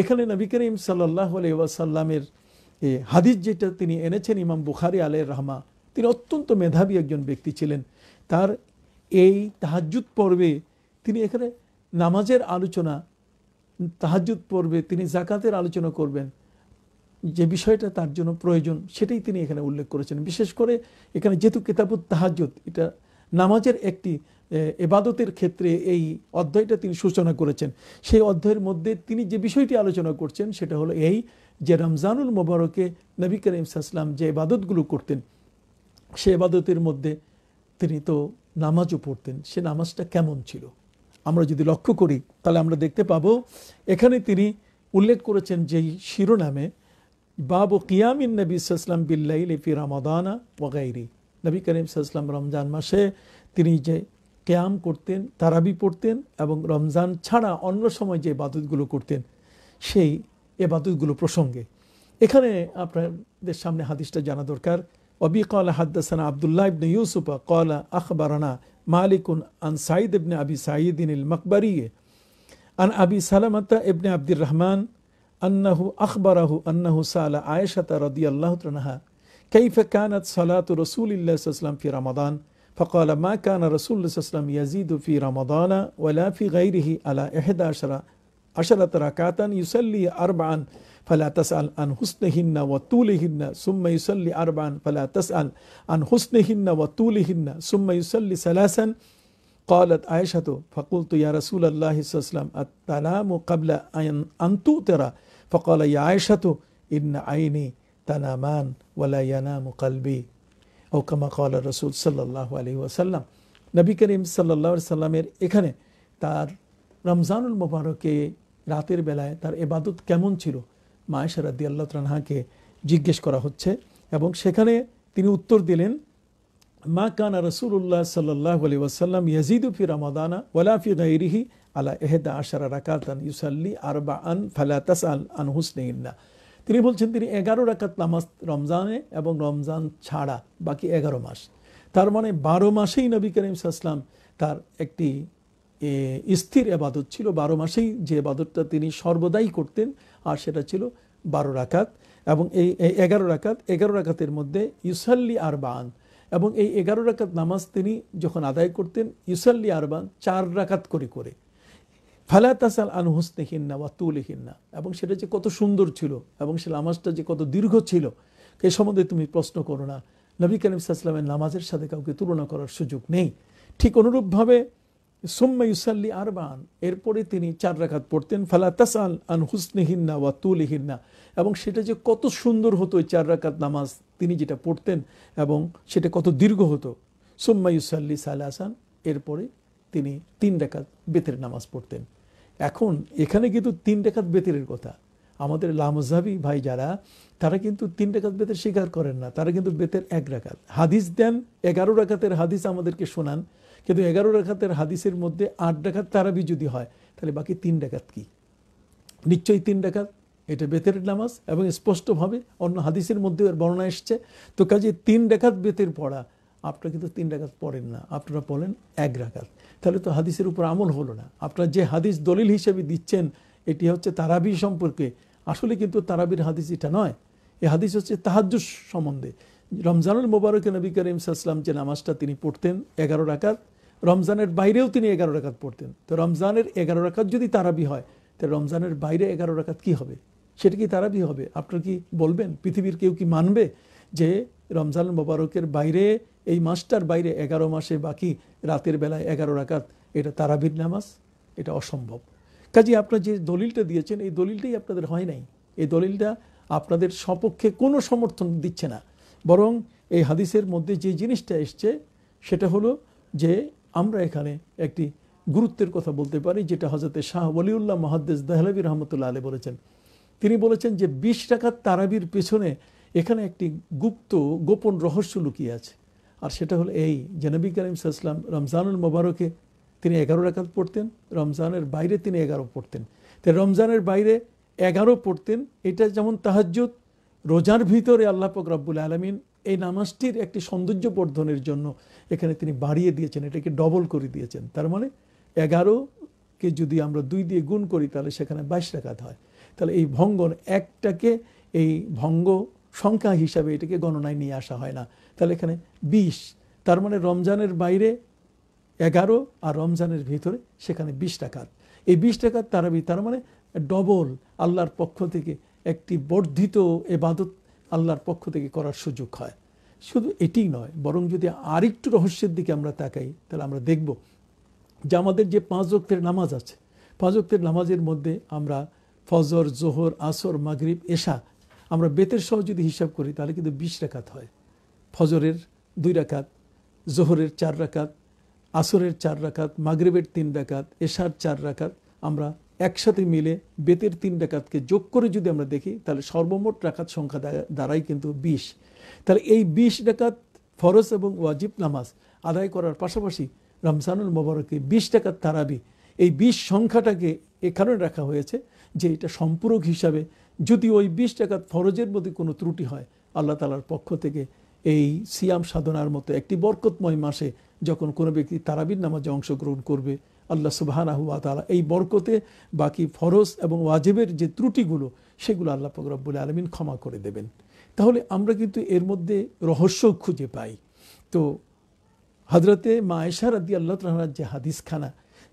এখানে নবী করিম সাল্লাহ আলাইসাল্লামের হাদিস যেটা তিনি এনেছেন ইমাম বুখারি আলাই রহমা তিনি অত্যন্ত মেধাবী একজন ব্যক্তি ছিলেন তার এই তাহাজুদ পর্বে তিনি এখানে নামাজের আলোচনা তাহাজুদ পর্বে তিনি জাকাতের আলোচনা করবেন যে বিষয়টা তার জন্য প্রয়োজন সেটাই তিনি এখানে উল্লেখ করেছেন বিশেষ করে এখানে যেহেতু কেতাবুত তাহাজুদ এটা নামাজের একটি এবাদতের ক্ষেত্রে এই অধ্যায়টা তিনি সূচনা করেছেন সেই অধ্যায়ের মধ্যে তিনি যে বিষয়টি আলোচনা করছেন সেটা হলো এই যে রমজানুল মোবারকে নবী করিম সাহসলাম যে এবাদতগুলো করতেন সে এবাদতের মধ্যে তিনি তো নামাজও পড়তেন সে নামাজটা কেমন ছিল আমরা যদি লক্ষ্য করি তাহলে আমরা দেখতে পাবো এখানে তিনি উল্লেখ করেছেন যেই শিরোনামে বাবু কিয়ামিন নবী সাল্লাম বিল্লাইল ফি রামাদানা ওগাইরি নবী করিম সাল্লাম রমজান মাসে তিনি যে ক্যাম করতেন তারাবি পড়তেন এবং রমজান ছাড়া অন্য সময় যে বাদতগুলো করতেন সেই এবাদতগুলো প্রসঙ্গে এখানে আপনাদের সামনে হাদিসটা জানা দরকার অবি কলা হাদ্দাসানা আবদুল্লাহ ইবনে ইউসুফা কলা আখবরানা মালিকুন আন সাঈদ ইবনে আবি সাঈদিন মকবরিয়ে আন আবি সালামাতা ইবনে আব্দুর রহমান أنه أخبره أنه سأل عائشة رضي الله عنها كيف كانت صلاة رسول الله صلى الله عليه وسلم في رمضان فقال ما كان رسول الله صلى الله عليه وسلم يزيد في رمضان ولا في غيره على إحدى عشرة عشرة ركعة يصلي أربعا فلا تسأل عن حسنهن وطولهن ثم يصلي أربعا فلا تسأل عن حسنهن وطولهن ثم يصلي ثلاثا قالت عائشة فقلت يا رسول الله صلى الله عليه وسلم التلام قبل أن تؤترى ফকল ইয়া আয়সাতু ইন আইনি তানামান ওয়ালা ইয়ানামু কালবি ও কামা কল রসুল সাল্লাহ আলী ওয়াসাল্লাম নবী করিম সাল্লাহ সাল্লামের এখানে তার রমজানুল মোবারকে রাতের বেলায় তার এবাদত কেমন ছিল মায়েশা রাদি আল্লাহ তানহাকে জিজ্ঞেস করা হচ্ছে এবং সেখানে তিনি উত্তর দিলেন মা কানা রসুল্লাহ সাল্লাহ আলী ওয়াসাল্লাম ইয়াজিদু ফি রামাদানা ওয়ালাফি গাইরিহি আলা এহেদা আশারা রাকাতান ইউসাল্লি আরবা আন ফালাতাস আল আন হুসনেইন্না তিনি বলছেন তিনি এগারো রাকাত নামাজ রমজানে এবং রমজান ছাড়া বাকি এগারো মাস তার মানে বারো মাসেই নবী করিম সাহসলাম তার একটি স্থির এবাদত ছিল বারো মাসেই যে এবাদতটা তিনি সর্বদাই করতেন আর সেটা ছিল বারো রাকাত এবং এই এগারো রাকাত এগারো রাকাতের মধ্যে ইউসাল্লি আরবান এবং এই এগারো রাকাত নামাজ তিনি যখন আদায় করতেন ইউসাল্লি আরবান চার রাকাত করে করে ফালা তাসাল আন হোসনেহিন্না বা তুলেহিন্না এবং সেটা যে কত সুন্দর ছিল এবং সে নামাজটা যে কত দীর্ঘ ছিল এ সম্বন্ধে তুমি প্রশ্ন করো না নবী করিম নামাজের সাথে কাউকে তুলনা করার সুযোগ নেই ঠিক অনুরূপভাবে সোম্মা ইউসাল্লি আরবান এরপরে তিনি চার রাখাত পড়তেন ফালা তাসাল আন হুসনেহিন্না ওয়া তুলিহিন্না এবং সেটা যে কত সুন্দর হতো ওই চার রাখাত নামাজ তিনি যেটা পড়তেন এবং সেটা কত দীর্ঘ হতো সোম্মা ইউসাল্লি সালাসান এরপরে তিনি তিন রাখাত বেতের নামাজ পড়তেন এখন এখানে কিন্তু তিন ডেকাত বেতেরের কথা আমাদের লামজাবি ভাই যারা তারা কিন্তু তিন ডেকাত বেতের স্বীকার করেন না তারা কিন্তু বেতের এক রেখাত হাদিস দেন এগারো রেখাতের হাদিস আমাদেরকে শোনান কিন্তু এগারো রেখাতের হাদিসের মধ্যে আট ডাকাত তারাবি যদি হয় তাহলে বাকি তিন ডাকাত কি নিশ্চয়ই তিন ডাকাত এটা বেতের নামাজ এবং স্পষ্টভাবে অন্য হাদিসের মধ্যে এর বর্ণনা এসছে তো কাজে তিন ডাকাত বেতের পড়া আপনারা কিন্তু তিন ডাকাত পড়েন না আপনারা পড়েন এক ডাকাত তাহলে তো হাদিসের উপর আমল হলো না আপনার যে হাদিস দলিল হিসেবে দিচ্ছেন এটি হচ্ছে তারাবি সম্পর্কে আসলে কিন্তু তারাবির হাদিস এটা নয় এ হাদিস হচ্ছে তাহাজ সম্বন্ধে রমজানুল মোবারকে নবী করিম সাল্লাম যে নামাজটা তিনি পড়তেন এগারো রাকাত রমজানের বাইরেও তিনি এগারো রাকাত পড়তেন তো রমজানের এগারো রাকাত যদি তারাবি হয় তাহলে রমজানের বাইরে এগারো রাকাত কি হবে সেটা কি তারাবি হবে আপনার কি বলবেন পৃথিবীর কেউ কি মানবে যে রমজানুল মোবারকের বাইরে এই মাসটার বাইরে এগারো মাসে বাকি রাতের বেলায় এগারো রাকাত এটা তারাবির নামাজ এটা অসম্ভব কাজে আপনার যে দলিলটা দিয়েছেন এই দলিলটাই আপনাদের হয় নাই এই দলিলটা আপনাদের সপক্ষে কোনো সমর্থন দিচ্ছে না বরং এই হাদিসের মধ্যে যে জিনিসটা এসছে সেটা হলো যে আমরা এখানে একটি গুরুত্বের কথা বলতে পারি যেটা হজরতে শাহ ওলিউল্লাহ মহাদ্দেশ দেহলাবি রহমতুল্লাহ আলী বলেছেন তিনি বলেছেন যে বিশ টাকার তারাবির পেছনে এখানে একটি গুপ্ত গোপন রহস্য লুকিয়ে আছে আর সেটা হলো এই যে নবী করিম সাল্লাম রমজানুল মোবারকে তিনি এগারো রাখাত পড়তেন রমজানের বাইরে তিনি এগারো পড়তেন তাই রমজানের বাইরে এগারো পড়তেন এটা যেমন তাহাজ্জুদ রোজার ভিতরে আল্লাহ পাক রব্বুল আলমিন এই নামাজটির একটি সৌন্দর্য বর্ধনের জন্য এখানে তিনি বাড়িয়ে দিয়েছেন এটাকে ডবল করে দিয়েছেন তার মানে এগারোকে যদি আমরা দুই দিয়ে গুণ করি তাহলে সেখানে বাইশ রাখাত হয় তাহলে এই ভঙ্গন একটাকে এই ভঙ্গ সংখ্যা হিসাবে এটাকে গণনায় নিয়ে আসা হয় না তাহলে এখানে বিশ তার মানে রমজানের বাইরে এগারো আর রমজানের ভিতরে সেখানে বিশ টাকাত এই বিশ টাকার তারাবি তার মানে ডবল আল্লাহর পক্ষ থেকে একটি বর্ধিত এবাদত আল্লাহর পক্ষ থেকে করার সুযোগ হয় শুধু এটি নয় বরং যদি আরেকটু রহস্যের দিকে আমরা তাকাই তাহলে আমরা দেখব যে আমাদের যে পাঁচ অক্তের নামাজ আছে পাঁচ অক্তের নামাজের মধ্যে আমরা ফজর জোহর আসর মাগরিব এশা আমরা বেতের সহ যদি হিসাব করি তাহলে কিন্তু বিশ রেখাত হয় ফজরের দুই রাকাত জোহরের চার রাকাত আসরের চার রাকাত মাগরেবের তিন রাকাত এশার চার রাকাত আমরা একসাথে মিলে বেতের তিন ডাকাতকে যোগ করে যদি আমরা দেখি তাহলে সর্বমোট ডাকাত সংখ্যা দ্বারাই কিন্তু বিশ তাহলে এই বিশ ডাকাত ফরজ এবং ওয়াজিব নামাজ আদায় করার পাশাপাশি রমজানুল মোবারকে বিশ ডাকাত তারাবি এই বিশ সংখ্যাটাকে এ কারণে রাখা হয়েছে যে এটা সম্পূরক হিসাবে যদি ওই বিশ ডাকাত ফরজের মধ্যে কোনো ত্রুটি হয় আল্লাহ তালার পক্ষ থেকে এই সিয়াম সাধনার মতো একটি বরকতময় মাসে যখন কোনো ব্যক্তি তারাবির নামাজে অংশগ্রহণ করবে আল্লাহ সুবাহান আহুয়া তালা এই বরকতে বাকি ফরজ এবং ওয়াজেবের যে ত্রুটিগুলো সেগুলো আল্লাহ ফকরাবুল আলমিন ক্ষমা করে দেবেন তাহলে আমরা কিন্তু এর মধ্যে রহস্য খুঁজে পাই তো হজরতে মা এশার আদি আল্লাহ তাহার যে হাদিস খানা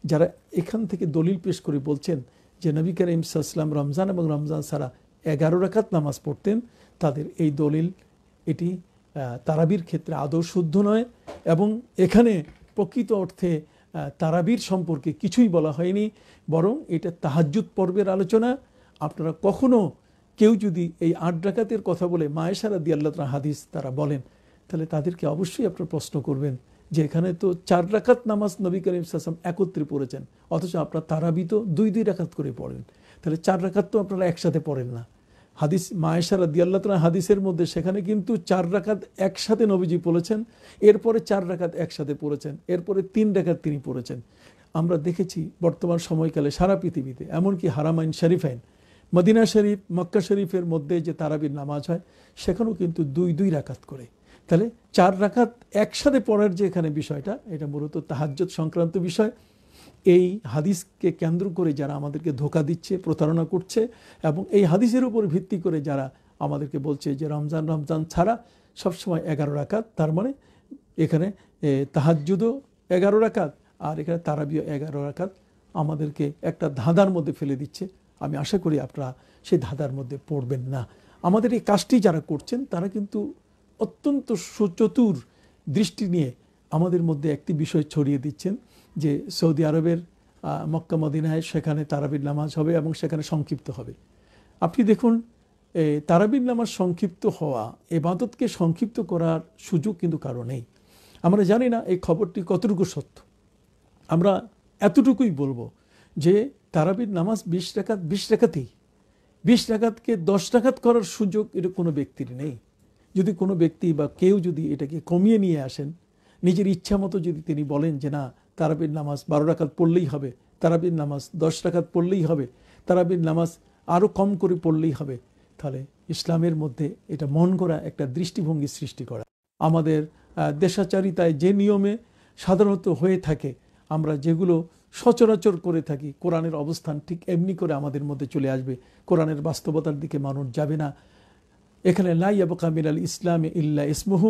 যারা এখান থেকে দলিল পেশ করে বলছেন যে নবী করিম সাল্লাম রমজান এবং রমজান সারা এগারো রাকাত নামাজ পড়তেন তাদের এই দলিল এটি তারাবির ক্ষেত্রে আদৌ শুদ্ধ নয় এবং এখানে প্রকৃত অর্থে তারাবির সম্পর্কে কিছুই বলা হয়নি বরং এটা তাহাজুদ পর্বের আলোচনা আপনারা কখনো কেউ যদি এই আট ডাকাতের কথা বলে মায়েশারা দিয়াল্লা হাদিস তারা বলেন তাহলে তাদেরকে অবশ্যই আপনার প্রশ্ন করবেন যে এখানে তো চার ডাকাত নামাজ নবী করিম সাসাম একত্রে পড়েছেন অথচ আপনার তারাবি তো দুই দুই ডাকাত করে পড়েন তাহলে চার ডাকাত তো আপনারা একসাথে পড়েন না হাদিস মায়েশা রাদিয়াল্লাহ হাদিসের মধ্যে সেখানে কিন্তু চার রাকাত একসাথে নবীজি পড়েছেন এরপরে চার রাকাত একসাথে পড়েছেন এরপরে তিন রেখাত তিনি পড়েছেন আমরা দেখেছি বর্তমান সময়কালে সারা পৃথিবীতে এমনকি হারামাইন শরীফাইন মদিনা শরীফ মক্কা শরীফের মধ্যে যে তারাবির নামাজ হয় সেখানেও কিন্তু দুই দুই রাকাত করে তাহলে চার রাকাত একসাথে পড়ার যে এখানে বিষয়টা এটা মূলত তাহাজ্যত সংক্রান্ত বিষয় এই হাদিসকে কেন্দ্র করে যারা আমাদেরকে ধোকা দিচ্ছে প্রতারণা করছে এবং এই হাদিসের উপর ভিত্তি করে যারা আমাদেরকে বলছে যে রমজান রমজান ছাড়া সবসময় এগারো রাখাত তার মানে এখানে তাহাজুদও এগারো রাখাত আর এখানে তারাবিও এগারো রাখাত আমাদেরকে একটা ধাঁধার মধ্যে ফেলে দিচ্ছে আমি আশা করি আপনারা সেই ধাঁধার মধ্যে পড়বেন না আমাদের এই কাজটি যারা করছেন তারা কিন্তু অত্যন্ত সুচতুর দৃষ্টি নিয়ে আমাদের মধ্যে একটি বিষয় ছড়িয়ে দিচ্ছেন যে সৌদি আরবের মক্কা মদিনায় সেখানে তারাবির নামাজ হবে এবং সেখানে সংক্ষিপ্ত হবে আপনি দেখুন তারাবির নামাজ সংক্ষিপ্ত হওয়া এবাদতকে সংক্ষিপ্ত করার সুযোগ কিন্তু কারো নেই আমরা জানি না এই খবরটি কতটুকু সত্য আমরা এতটুকুই বলবো যে তারাবির নামাজ বিশ টাকাত বিশ টাকাতেই বিশ টাকাতকে দশ টাকাত করার সুযোগ এটা কোনো ব্যক্তির নেই যদি কোনো ব্যক্তি বা কেউ যদি এটাকে কমিয়ে নিয়ে আসেন নিজের ইচ্ছা মতো যদি তিনি বলেন যে না তারাবির নামাজ বারো রাখাত পড়লেই হবে তারাবির নামাজ দশ রাখাত পড়লেই হবে তারাবির নামাজ আরও কম করে পড়লেই হবে তাহলে ইসলামের মধ্যে এটা মন করা একটা দৃষ্টিভঙ্গি সৃষ্টি করা আমাদের দেশাচারিতায় যে নিয়মে সাধারণত হয়ে থাকে আমরা যেগুলো সচরাচর করে থাকি কোরআনের অবস্থান ঠিক এমনি করে আমাদের মধ্যে চলে আসবে কোরআনের বাস্তবতার দিকে মানুষ যাবে না এখানে লাই আবকামিল মিনাল ইসলামে ইল্লা ইসমহু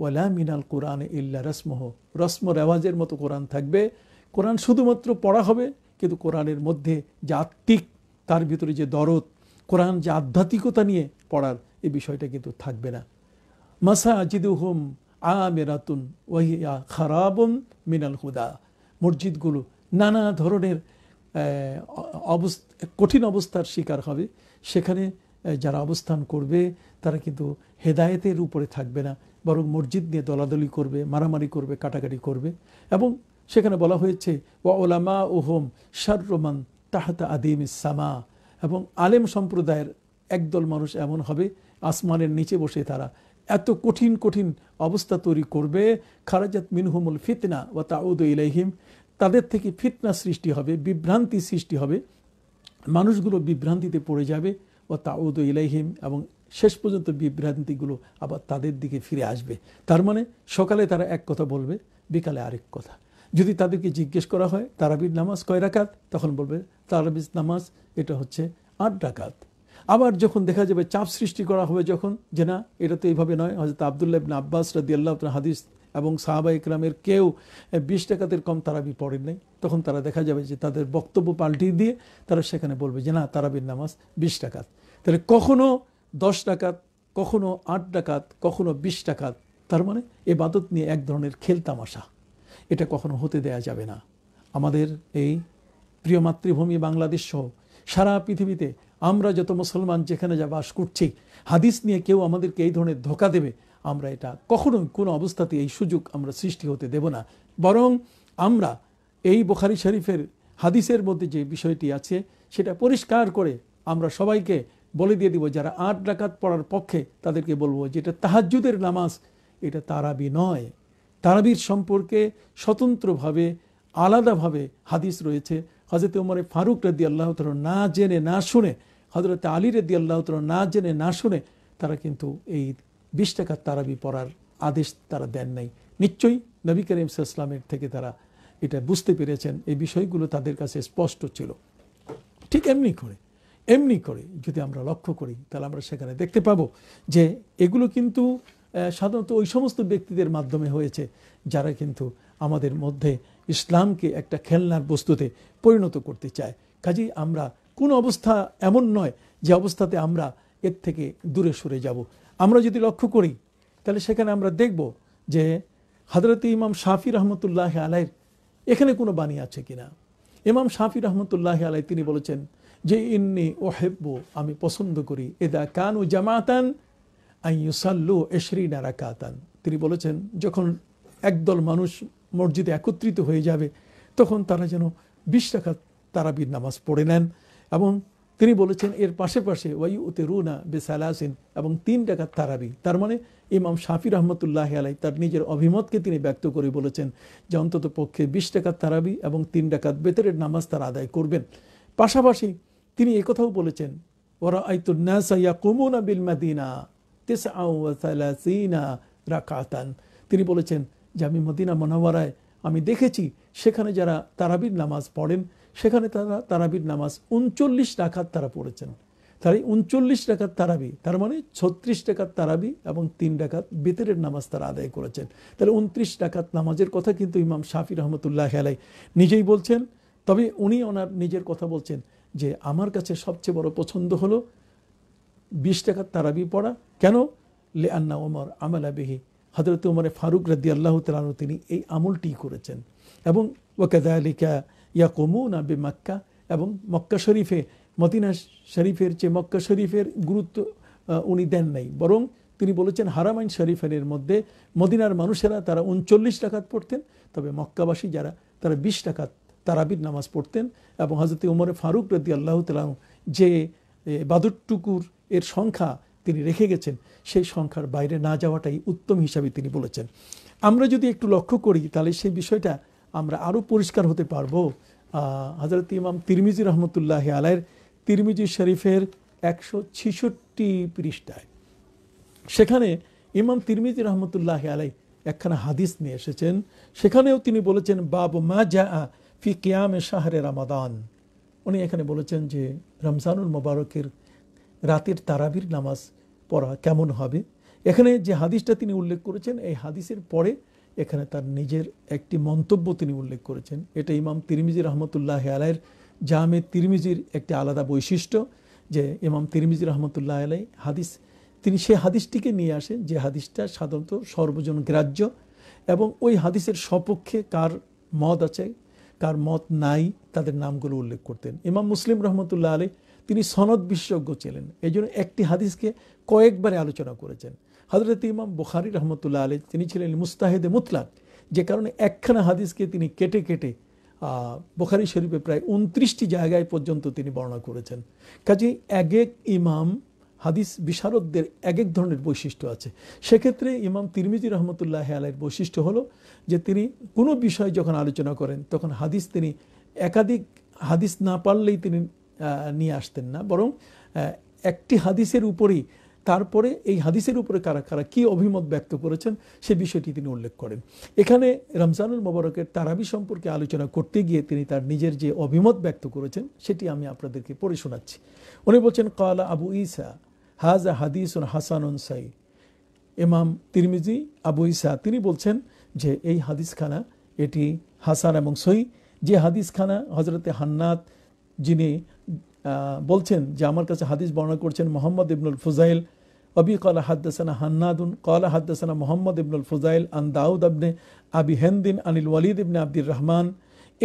ওয়ালা মিনাল কোরআন ইল্লা রসমহ রসম রেওয়াজের মতো কোরআন থাকবে কোরআন শুধুমাত্র পড়া হবে কিন্তু কোরআনের মধ্যে যে আত্মিক তার ভিতরে যে দরদ কোরআন যে আধ্যাত্মিকতা নিয়ে পড়ার এই বিষয়টা কিন্তু থাকবে না মাসা আ মেরাতুন ওয়াহিয়া খারাবুন মিনাল হুদা মসজিদগুলো নানা ধরনের অবস্থা কঠিন অবস্থার শিকার হবে সেখানে যারা অবস্থান করবে তারা কিন্তু হেদায়েতের উপরে থাকবে না বরং মসজিদ নিয়ে দলাদলি করবে মারামারি করবে কাটাকাটি করবে এবং সেখানে বলা হয়েছে ওয়া ওলামা ওহম রোমান তাহাতা আদিম ইসামা এবং আলেম সম্প্রদায়ের একদল মানুষ এমন হবে আসমানের নিচে বসে তারা এত কঠিন কঠিন অবস্থা তৈরি করবে খারাজাত মিনহুমুল ফিতনা ওয়া তাউদ ইলাইহিম তাদের থেকে ফিতনা সৃষ্টি হবে বিভ্রান্তি সৃষ্টি হবে মানুষগুলো বিভ্রান্তিতে পড়ে যাবে ও তাউদ ইলাইহিম এবং শেষ পর্যন্ত বিভ্রান্তিগুলো আবার তাদের দিকে ফিরে আসবে তার মানে সকালে তারা এক কথা বলবে বিকালে আরেক কথা যদি তাদেরকে জিজ্ঞেস করা হয় তারাবির নামাজ কয় ডাকাত তখন বলবে তারাবির নামাজ এটা হচ্ছে আট ডাকাত আবার যখন দেখা যাবে চাপ সৃষ্টি করা হবে যখন যে না এটা তো এইভাবে নয় হজরত আবদুল্লাহ ইবিন আব্বাস আল্লাহ হাদিস এবং সাহাবা ইকরামের কেউ বিশ টাকাতের কম তারাবি পড়েন নাই তখন তারা দেখা যাবে যে তাদের বক্তব্য পাল্টিয়ে দিয়ে তারা সেখানে বলবে যে না তারাবির নামাজ বিশ টাকাত তাহলে কখনো দশ ডাকাত কখনো আট ডাকাত কখনো বিশ ডাকাত তার মানে এবাদত নিয়ে এক ধরনের খেলতামশা এটা কখনো হতে দেয়া যাবে না আমাদের এই প্রিয় মাতৃভূমি বাংলাদেশ সহ সারা পৃথিবীতে আমরা যত মুসলমান যেখানে যা বাস করছি হাদিস নিয়ে কেউ আমাদেরকে এই ধরনের ধোকা দেবে আমরা এটা কখনো কোনো অবস্থাতে এই সুযোগ আমরা সৃষ্টি হতে দেব না বরং আমরা এই বোখারি শরীফের হাদিসের মধ্যে যে বিষয়টি আছে সেটা পরিষ্কার করে আমরা সবাইকে বলে দিয়ে দিব যারা আট ডাকাত পড়ার পক্ষে তাদেরকে বলবো যেটা তাহাজুদের নামাজ এটা তারাবি নয় তারাবির সম্পর্কে স্বতন্ত্রভাবে আলাদাভাবে হাদিস রয়েছে হজরত উমরে ফারুক রদি আল্লাহ না জেনে না শুনে হজরত আলী রদি আল্লাহ না জেনে না শুনে তারা কিন্তু এই বিশ টাকার তারাবি পড়ার আদেশ তারা দেন নাই নিশ্চয়ই নবী করিম ইসলামের থেকে তারা এটা বুঝতে পেরেছেন এই বিষয়গুলো তাদের কাছে স্পষ্ট ছিল ঠিক এমনি করে এমনি করে যদি আমরা লক্ষ্য করি তাহলে আমরা সেখানে দেখতে পাব যে এগুলো কিন্তু সাধারণত ওই সমস্ত ব্যক্তিদের মাধ্যমে হয়েছে যারা কিন্তু আমাদের মধ্যে ইসলামকে একটা খেলনার বস্তুতে পরিণত করতে চায় কাজেই আমরা কোন অবস্থা এমন নয় যে অবস্থাতে আমরা এর থেকে দূরে সরে যাব আমরা যদি লক্ষ্য করি তাহলে সেখানে আমরা দেখব যে হাজরত ইমাম শাফি রহমতুল্লাহ আলাইয়ের এখানে কোনো বাণী আছে কিনা ইমাম শাফি রহমতুল্লাহ আলাই তিনি বলেছেন যে ইন্নি ও হেব্বু আমি পছন্দ করি এদা কানু জামাতান এশরি নারা কাতান তিনি বলেছেন যখন একদল মানুষ মসজিদে একত্রিত হয়ে যাবে তখন তারা যেন বিশ টাকা তারাবির নামাজ পড়ে নেন এবং তিনি বলেছেন এর পাশে পাশে ওয়াই উতে রুনা বেসালাসিন এবং তিন টাকার তারাবি তার মানে ইমাম শাফির রহমতুল্লাহ আলাই তার নিজের অভিমতকে তিনি ব্যক্ত করে বলেছেন যে অন্তত পক্ষে বিশ টাকার তারাবি এবং তিন টাকার বেতরের নামাজ তারা আদায় করবেন পাশাপাশি তিনি একথাও বলেছেন ওরা আইতুন্নাসাইয়া বিল তিনি বলেছেন যে আমি মদিনা মনোয়ারায় আমি দেখেছি সেখানে যারা তারাবির নামাজ পড়েন সেখানে তারা তারাবির নামাজ উনচল্লিশ রাখাত তারা পড়েছেন তাই উনচল্লিশ টাকার তারাবি তার মানে ছত্রিশ টাকার তারাবি এবং তিন ডাকাত বেতরের নামাজ তারা আদায় করেছেন তাহলে উনত্রিশ টাকার নামাজের কথা কিন্তু ইমাম শাফি রহমতুল্লাহ হেলাই নিজেই বলছেন তবে উনি ওনার নিজের কথা বলছেন যে আমার কাছে সবচেয়ে বড় পছন্দ হলো বিশ টাকার তারাবি পড়া কেন লে আন্না ওমর আমলা বেহি হজরত উমরে ফারুক রাদি আল্লাহ তালু তিনি এই আমলটি করেছেন এবং ওয়াকাদা আলিকা ইয়া কমু না বে মাক্কা এবং মক্কা শরীফে মদিনা শরীফের চেয়ে মক্কা শরীফের গুরুত্ব উনি দেন নাই বরং তিনি বলেছেন হারামাইন শরীফের মধ্যে মদিনার মানুষেরা তারা উনচল্লিশ টাকাত পড়তেন তবে মক্কাবাসী যারা তারা বিশ টাকাত তারাবির নামাজ পড়তেন এবং হজরত উমরে ফারুক রদি আল্লাহ তালাহ যে বাদুরটুকুর এর সংখ্যা তিনি রেখে গেছেন সেই সংখ্যার বাইরে না যাওয়াটাই উত্তম হিসাবে তিনি বলেছেন আমরা যদি একটু লক্ষ্য করি তাহলে সেই বিষয়টা আমরা আরও পরিষ্কার হতে পারবো হজরত ইমাম তিরমিজি রহমতুল্লাহ আলায়ের তিরমিজি শরীফের একশো ছিষট্টি পৃষ্ঠায় সেখানে ইমাম তিরমিজি রহমতুল্লাহ আলাই একখানা হাদিস নিয়ে এসেছেন সেখানেও তিনি বলেছেন বাব মা যা ফি এ শাহরে রামাদান উনি এখানে বলেছেন যে রমজানুল মোবারকের রাতের তারাবির নামাজ পড়া কেমন হবে এখানে যে হাদিসটা তিনি উল্লেখ করেছেন এই হাদিসের পরে এখানে তার নিজের একটি মন্তব্য তিনি উল্লেখ করেছেন এটা ইমাম তিরমিজি রহমতুল্লাহ আলাইয়ের জামে তিরমিজির একটি আলাদা বৈশিষ্ট্য যে ইমাম তিরমিজি রহমতুল্লাহ আলাই হাদিস তিনি সেই হাদিসটিকে নিয়ে আসেন যে হাদিসটা সাধারণত সর্বজন গ্রাহ্য এবং ওই হাদিসের সপক্ষে কার মদ আছে কার মত নাই তাদের নামগুলো উল্লেখ করতেন ইমাম মুসলিম রহমতুল্লাহ আলী তিনি সনদ বিশেষজ্ঞ ছিলেন এই জন্য একটি হাদিসকে কয়েকবারে আলোচনা করেছেন হজরত ইমাম বুখারি রহমতুল্লাহ আলী তিনি ছিলেন মুস্তাহেদে মুতলাক যে কারণে একখানা হাদিসকে তিনি কেটে কেটে বুখারি শরীফে প্রায় উনত্রিশটি জায়গায় পর্যন্ত তিনি বর্ণনা করেছেন কাজে এক এক ইমাম হাদিস বিশারদদের এক এক ধরনের বৈশিষ্ট্য আছে সেক্ষেত্রে ইমাম তিরমিজি রহমতুল্লাহ আলাইয়ের বৈশিষ্ট্য হলো যে তিনি কোনো বিষয় যখন আলোচনা করেন তখন হাদিস তিনি একাধিক হাদিস না পারলেই তিনি নিয়ে আসতেন না বরং একটি হাদিসের উপরেই তারপরে এই হাদিসের উপরে কারা কারা কী অভিমত ব্যক্ত করেছেন সে বিষয়টি তিনি উল্লেখ করেন এখানে রমজানুল মোবারকের তারাবি সম্পর্কে আলোচনা করতে গিয়ে তিনি তার নিজের যে অভিমত ব্যক্ত করেছেন সেটি আমি আপনাদেরকে পড়ে শোনাচ্ছি উনি বলছেন কালা আবু ইসা হাজা হাদিসুন হাসানুন সাই ইমাম তিরমিজি আবু ইসা তিনি বলছেন যে এই হাদিসখানা এটি হাসান এবং সই যে হাদিসখানা হজরতে হান্নাত যিনি বলছেন যে আমার কাছে হাদিস বর্ণনা করছেন মোহাম্মদ ইবনুল ফুজাইল অবি কলা হাদ্দাসানা হান্নাদুন কলা হাদ্দাসানা মোহাম্মদ ইবনুল ফুজাইল আন দাউদ আবনে আবি হেন্দিন আনিল ওয়ালিদ ইবনে আব্দুর রহমান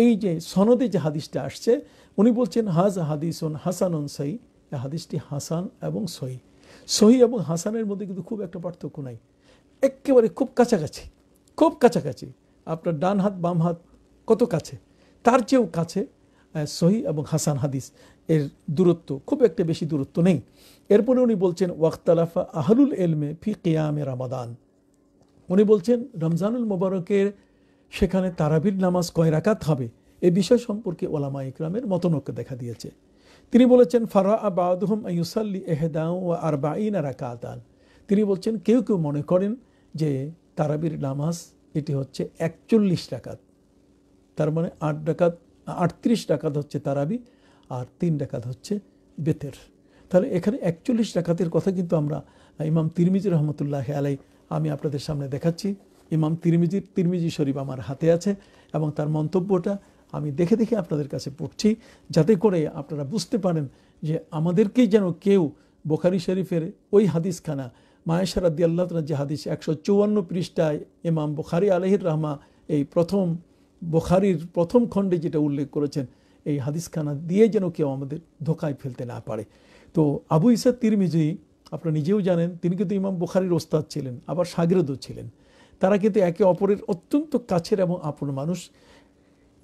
এই যে সনদে যে হাদিসটা আসছে উনি বলছেন হাজ হাদিসুন হাসানুন সাই হাদিসটি হাসান এবং সহি সহি এবং হাসানের মধ্যে কিন্তু খুব একটা পার্থক্য নাই একেবারে খুব কাছাকাছি খুব কাছাকাছি আপনার ডান হাত বাম হাত কত কাছে তার চেয়েও কাছে সহি এবং হাসান হাদিস এর দূরত্ব খুব একটা বেশি দূরত্ব নেই এরপরে উনি বলছেন ওয়াক্তালাফা আহলুল এলমে ফি কেয়ামে রামাদান উনি বলছেন রমজানুল মোবারকের সেখানে তারাবির নামাজ কয় রাকাত হবে এ বিষয় সম্পর্কে ওলামা ইকরামের মতনক্য দেখা দিয়েছে তিনি বলেছেন ফারা আবাদুহম ইউসাল্লি এহেদাউ ও আরবাইন রাকাতান তিনি বলছেন কেউ কেউ মনে করেন যে তারাবির নামাজ এটি হচ্ছে একচল্লিশ ডাকাত তার মানে আট ডাকাত আটত্রিশ ডাকাত হচ্ছে তারাবি আর তিন ডাকাত হচ্ছে বেতের তাহলে এখানে একচল্লিশ ডাকাতের কথা কিন্তু আমরা ইমাম তিরমিজি রহমতুল্লাহ আলাই আমি আপনাদের সামনে দেখাচ্ছি ইমাম তিরমিজির তিরমিজি শরীফ আমার হাতে আছে এবং তার মন্তব্যটা আমি দেখে দেখে আপনাদের কাছে পড়ছি যাতে করে আপনারা বুঝতে পারেন যে আমাদেরকেই যেন কেউ বোখারি শরীফের ওই হাদিসখানা মায়েশা রাদি আল্লাহ যে হাদিস একশো চৌয়ান্ন পৃষ্ঠায় ইমাম বোখারি আলহির রহমা এই প্রথম বোখারির প্রথম খণ্ডে যেটা উল্লেখ করেছেন এই হাদিসখানা দিয়ে যেন কেউ আমাদের ধোকায় ফেলতে না পারে তো আবু ইসা তিরমিজি আপনারা নিজেও জানেন তিনি কিন্তু ইমাম বোখারির ওস্তাদ ছিলেন আবার সাগরেদও ছিলেন তারা কিন্তু একে অপরের অত্যন্ত কাছের এবং আপন মানুষ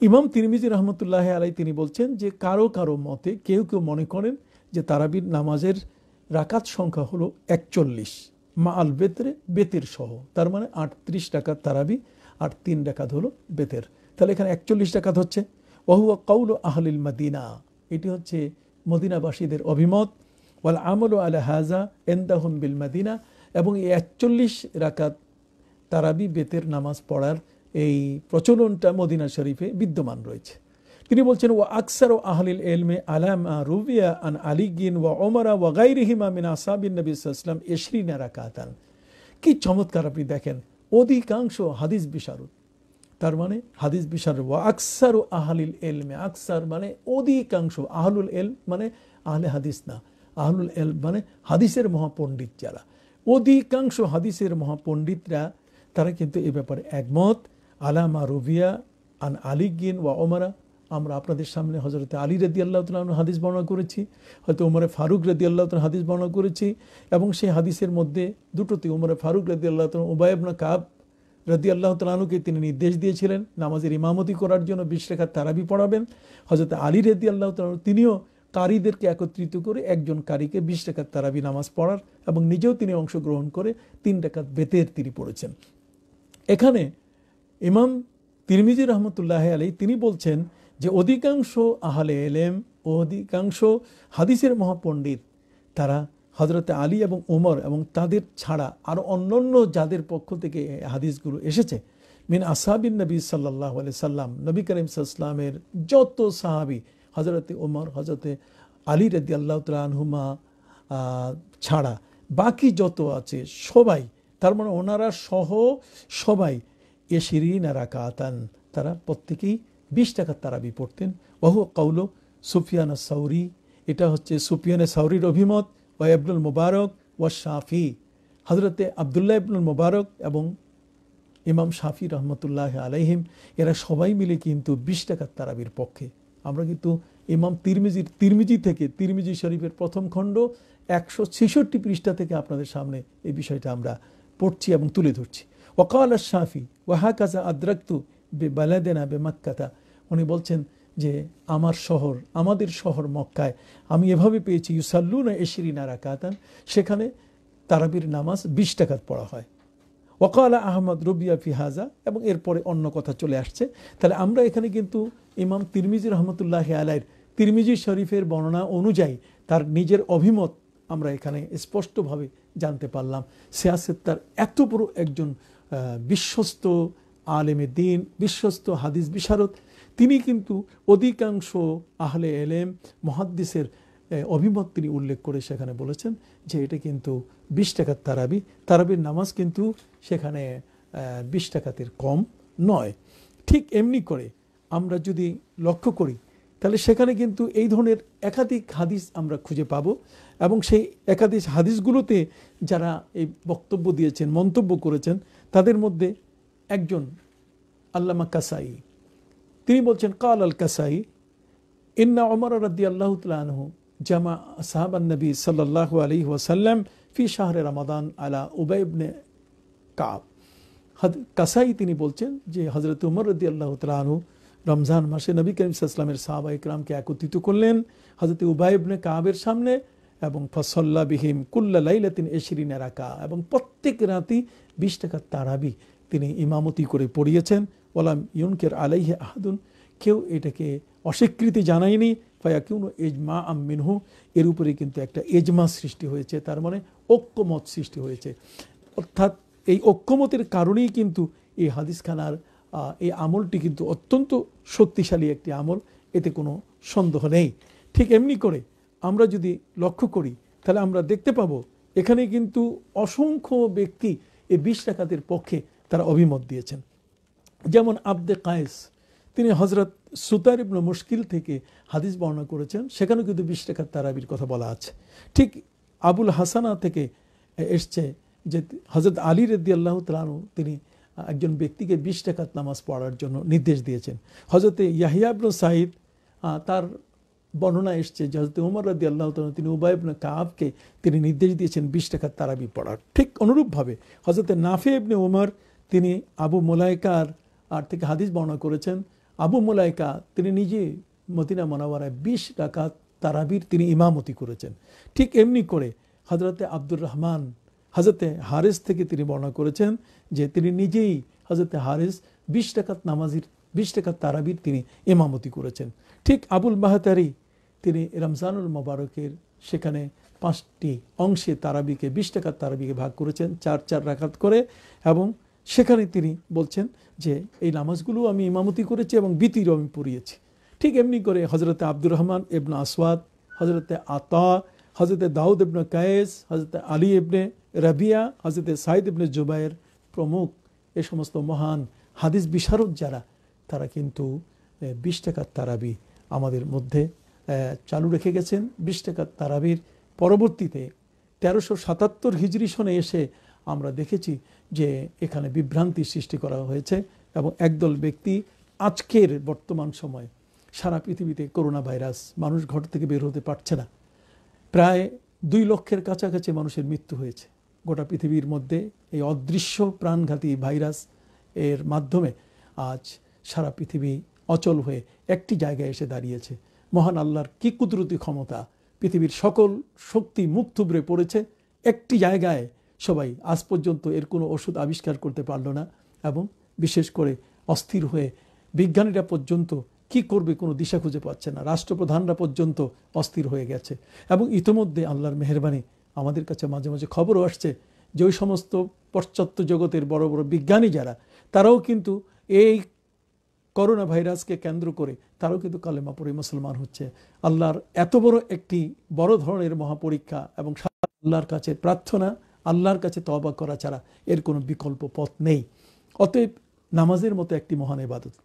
ইমাম তিরমিজি রহমতুল্লাহ আলাই তিনি বলছেন যে কারো কারো মতে কেউ কেউ মনে করেন যে তারাবির নামাজের রাকাত সংখ্যা হলো একচল্লিশ মা আল বেতরে বেতের সহ তার মানে আটত্রিশ টাকার তারাবি আর তিন ডাকাত হলো বেতের তাহলে এখানে একচল্লিশ ডাকাত হচ্ছে ওহুয়া কৌল আহলিল মদিনা এটি হচ্ছে মদিনাবাসীদের অভিমত ওয়াল আমল আল হাজা এন্দাহম বিল মাদিনা এবং এই একচল্লিশ রাকাত তারাবি বেতের নামাজ পড়ার এই প্রচলনটা মদিনা শরীফে বিদ্যমান রয়েছে তিনি বলছেন ও আকসার ও আহলিল এলমে আলামা রুবিয়া আন আলিগিন ও ওমরা ওয়া রহিমা মিন আসাবিন নবী ইসলাম নারা কাতান কি চমৎকার আপনি দেখেন অধিকাংশ হাদিস বিশারদ তার মানে হাদিস বিশারু ওয়া আকসার ও আহলিল এলমে আকসার মানে অধিকাংশ আহলুল এল মানে আহলে হাদিস না আহলুল এল মানে হাদিসের মহাপণ্ডিত যারা অধিকাংশ হাদিসের মহাপণ্ডিতরা তারা কিন্তু এ ব্যাপারে একমত আলামা রুবিয়া আন আলিগিন ওয়া ওমারা আমরা আপনাদের সামনে হজরত আলী রদি আল্লাহ হাদিস বর্ণনা করেছি হয়তো উমরে ফারুক রদি আল্লাহ হাদিস বর্ণনা করেছি এবং সেই হাদিসের মধ্যে দুটোতে উমরে ফারুক রদি আল্লাহ উবায়বনা কাব রদি আল্লাহ তালুকে তিনি নির্দেশ দিয়েছিলেন নামাজের ইমামতি করার জন্য বিশ রেখার তারাবি পড়াবেন হজরত আলী রদি আল্লাহ তালু তিনিও কারীদেরকে একত্রিত করে একজন কারীকে বিশ টাকার তারাবি নামাজ পড়ার এবং নিজেও তিনি অংশগ্রহণ করে তিন টাকার বেতের তিনি পড়েছেন এখানে ইমাম তিরমিজি রহমতুল্লাহ আলী তিনি বলছেন যে অধিকাংশ আহলে এলেম ও অধিকাংশ হাদিসের মহাপণ্ডিত তারা হজরতে আলী এবং ওমর এবং তাদের ছাড়া আর অন্যান্য যাদের পক্ষ থেকে হাদিসগুলো এসেছে মিন আসাবিন নবী সাল্লাহ আলি সাল্লাম নবী করিম সাল্লামের যত সাহাবি হজরতে ওমর হজরতে আলী রদি আল্লাহ তালহুমা ছাড়া বাকি যত আছে সবাই তার মানে ওনারা সহ সবাই এ শিরিন আর তারা প্রত্যেকেই বিশ টাকার তারাবি পড়তেন বহু কৌল সুফিয়ান সাউরি এটা হচ্ছে সুফিয়ানে সাউরির অভিমত ওয়াই আব্দুল মুবারক ওয়া শাফি হজরতে আবদুল্লাহ ইবনুল মুবারক এবং ইমাম শাফি রহমতুল্লাহ আলাইহিম এরা সবাই মিলে কিন্তু বিশ টাকার তারাবির পক্ষে আমরা কিন্তু ইমাম তিরমিজির তিরমিজি থেকে তিরমিজি শরীফের প্রথম খণ্ড একশো ছেষট্টি পৃষ্ঠা থেকে আপনাদের সামনে এই বিষয়টা আমরা পড়ছি এবং তুলে ধরছি ওকাল শাফি ওয়াহাকাজা আদ্রাক্তু বে বালাদেনা উনি বলছেন যে আমার শহর আমাদের শহর মক্কায় আমি এভাবে পেয়েছি ইউসাল্লুনা নারা রাকাতান সেখানে তারাবির নামাজ বিশ টাকাত পড়া হয় ওকালা আহমদ রবিয়া ফিহাজা এবং এরপরে অন্য কথা চলে আসছে তাহলে আমরা এখানে কিন্তু ইমাম তিরমিজি রহমতুল্লাহ আলাইর তিরমিজি শরীফের বর্ণনা অনুযায়ী তার নিজের অভিমত আমরা এখানে স্পষ্টভাবে জানতে পারলাম সিয়াসের তার এত বড় একজন বিশ্বস্ত আলেমে দিন বিশ্বস্ত হাদিস বিশারদ তিনি কিন্তু অধিকাংশ আহলে এলেম মহাদ্দিসের অভিমত তিনি উল্লেখ করে সেখানে বলেছেন যে এটা কিন্তু বিশ টাকার তারাবি তারাবির নামাজ কিন্তু সেখানে বিশ টাকাতের কম নয় ঠিক এমনি করে আমরা যদি লক্ষ্য করি তাহলে সেখানে কিন্তু এই ধরনের একাধিক হাদিস আমরা খুঁজে পাব এবং সেই একাধিক হাদিসগুলোতে যারা এই বক্তব্য দিয়েছেন মন্তব্য করেছেন তাদের মধ্যে একজন আল্লামা কাসাই তিনি বলছেন কাল আল কাসাই ইন্না অমর রদ্দি আল্লাহ আনহু জামা সাহাবান সাল্লাহ আলী ওয়াসাল্লাম ফি শাহরে রামাদান আলা উবাইবনে কাব কাসাই তিনি বলছেন যে হজরত উমর রদি আল্লাহ তালু রমজান মাসে নবী করিম সাল্লামের সাহাবা ইকরামকে একত্রিত করলেন হজরত উবাইবনে কাবের সামনে এবং ফসল্লা বিহিম কুল্লা লাইলাতিন এশরিন রাকা এবং প্রত্যেক রাতি বিশ টাকার তারাবি তিনি ইমামতি করে পড়িয়েছেন ওলাম ইউনকের আলাইহে আহাদুন কেউ এটাকে অস্বীকৃতি জানায়নি ফায়াকিউন এজমা আম মিনহু এর উপরে কিন্তু একটা এজমা সৃষ্টি হয়েছে তার মানে ঐক্যমত সৃষ্টি হয়েছে অর্থাৎ এই ঐক্যমতের কারণেই কিন্তু এই হাদিসখানার এই আমলটি কিন্তু অত্যন্ত শক্তিশালী একটি আমল এতে কোনো সন্দেহ নেই ঠিক এমনি করে আমরা যদি লক্ষ্য করি তাহলে আমরা দেখতে পাব এখানে কিন্তু অসংখ্য ব্যক্তি এই বিশ রেখাতের পক্ষে তারা অভিমত দিয়েছেন যেমন আব্দে কায়েস তিনি হজরত সুতার ইবন মুশকিল থেকে হাদিস বর্ণনা করেছেন সেখানেও কিন্তু বিশ রেখার তারাবির কথা বলা আছে ঠিক আবুল হাসানা থেকে এসছে যে হজরত আলী রেদ্দি আল্লাহ তালু তিনি একজন ব্যক্তিকে বিশ টাকাত নামাজ পড়ার জন্য নির্দেশ দিয়েছেন হজরতে ইয়াহিয়াবন সাঈদ তার বর্ণনা এসছে যে উমর রাদি আল্লাহ তালা তিনি উবায়বনে কাবকে তিনি নির্দেশ দিয়েছেন বিশ টাকার তারাবি পড়ার ঠিক অনুরূপভাবে হজরতে নাফে ইবনে উমর তিনি আবু মোলাইকার আর থেকে হাদিস বর্ণনা করেছেন আবু মোলাইকা তিনি নিজে মদিনা মনাওয়ারায় বিশ টাকা তারাবির তিনি ইমামতি করেছেন ঠিক এমনি করে হজরতে আব্দুর রহমান হজরতে হারেস থেকে তিনি বর্ণনা করেছেন যে তিনি নিজেই হজরতে হারেস বিশ টাকাত নামাজির বিশ টাকার তারাবির তিনি ইমামতি করেছেন ঠিক আবুল মাহাতারি তিনি রমজানুল মোবারকের সেখানে পাঁচটি অংশে তারাবিকে বিশ টাকার তারাবিকে ভাগ করেছেন চার চার রাখাত করে এবং সেখানে তিনি বলছেন যে এই নামাজগুলো আমি ইমামতি করেছি এবং বিতিরও আমি পড়িয়েছি ঠিক এমনি করে হজরতে আব্দুর রহমান এবনা আসওয়াদ হজরতে আতা হজরতে দাউদ এবনে কায়েস হজরতে আলী ইবনে রাবিয়া হজরতে সাইদ ইবনে জুবাইর প্রমুখ এ সমস্ত মহান হাদিস বিশারদ যারা তারা কিন্তু বিশ টাকার তারাবি আমাদের মধ্যে চালু রেখে গেছেন বিশ টাকা তারাবির পরবর্তীতে তেরোশো সাতাত্তর হিজড়ি সনে এসে আমরা দেখেছি যে এখানে বিভ্রান্তি সৃষ্টি করা হয়েছে এবং একদল ব্যক্তি আজকের বর্তমান সময় সারা পৃথিবীতে করোনা ভাইরাস মানুষ ঘর থেকে বের হতে পারছে না প্রায় দুই লক্ষের কাছাকাছি মানুষের মৃত্যু হয়েছে গোটা পৃথিবীর মধ্যে এই অদৃশ্য প্রাণঘাতী ভাইরাস এর মাধ্যমে আজ সারা পৃথিবী অচল হয়ে একটি জায়গায় এসে দাঁড়িয়েছে মহান আল্লাহর কি কুদরতি ক্ষমতা পৃথিবীর সকল শক্তি মুখ থুবড়ে পড়েছে একটি জায়গায় সবাই আজ পর্যন্ত এর কোনো ওষুধ আবিষ্কার করতে পারল না এবং বিশেষ করে অস্থির হয়ে বিজ্ঞানীরা পর্যন্ত কি করবে কোনো দিশা খুঁজে পাচ্ছে না রাষ্ট্রপ্রধানরা পর্যন্ত অস্থির হয়ে গেছে এবং ইতোমধ্যে আল্লাহর মেহরবানি আমাদের কাছে মাঝে মাঝে খবরও আসছে যে ওই সমস্ত পাশ্চাত্য জগতের বড় বড় বিজ্ঞানী যারা তারাও কিন্তু এই করোনা ভাইরাসকে কেন্দ্র করে তারাও কিন্তু কালেমা পড়ে মুসলমান হচ্ছে আল্লাহর এত বড় একটি বড় ধরনের মহাপরীক্ষা এবং আল্লাহর কাছে প্রার্থনা আল্লাহর কাছে তবা করা ছাড়া এর কোনো বিকল্প পথ নেই অতএব নামাজের মতো একটি মহান এবাদত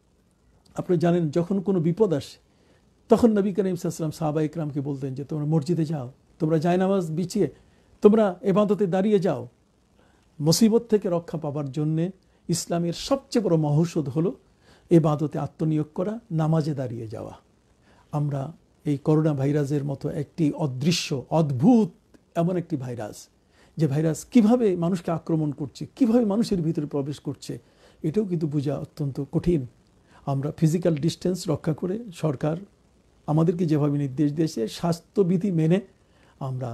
আপনি জানেন যখন কোনো বিপদ আসে তখন নবী করিম সাল্লাম সাহাবা ইকরামকে বলতেন যে তোমরা মসজিদে যাও তোমরা জায়নামাজ বিছিয়ে তোমরা এবাদতে দাঁড়িয়ে যাও মুসিবত থেকে রক্ষা পাবার জন্যে ইসলামের সবচেয়ে বড় মহৌষধ হলো এবাদতে আত্মনিয়োগ করা নামাজে দাঁড়িয়ে যাওয়া আমরা এই করোনা ভাইরাসের মতো একটি অদৃশ্য অদ্ভুত এমন একটি ভাইরাস যে ভাইরাস কিভাবে মানুষকে আক্রমণ করছে কিভাবে মানুষের ভিতরে প্রবেশ করছে এটাও কিন্তু বোঝা অত্যন্ত কঠিন আমরা ফিজিক্যাল ডিস্টেন্স রক্ষা করে সরকার আমাদেরকে যেভাবে নির্দেশ দিয়েছে স্বাস্থ্যবিধি মেনে আমরা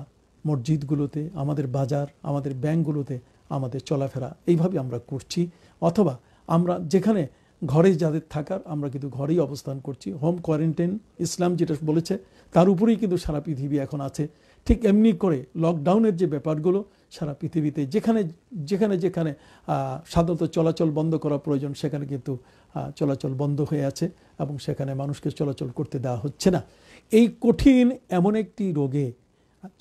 মসজিদগুলোতে আমাদের বাজার আমাদের ব্যাংকগুলোতে আমাদের চলাফেরা এইভাবে আমরা করছি অথবা আমরা যেখানে ঘরে যাদের থাকার আমরা কিন্তু ঘরেই অবস্থান করছি হোম কোয়ারেন্টাইন ইসলাম যেটা বলেছে তার উপরেই কিন্তু সারা পৃথিবী এখন আছে ঠিক এমনি করে লকডাউনের যে ব্যাপারগুলো সারা পৃথিবীতে যেখানে যেখানে যেখানে সাধারণত চলাচল বন্ধ করা প্রয়োজন সেখানে কিন্তু চলাচল বন্ধ হয়ে আছে এবং সেখানে মানুষকে চলাচল করতে দেওয়া হচ্ছে না এই কঠিন এমন একটি রোগে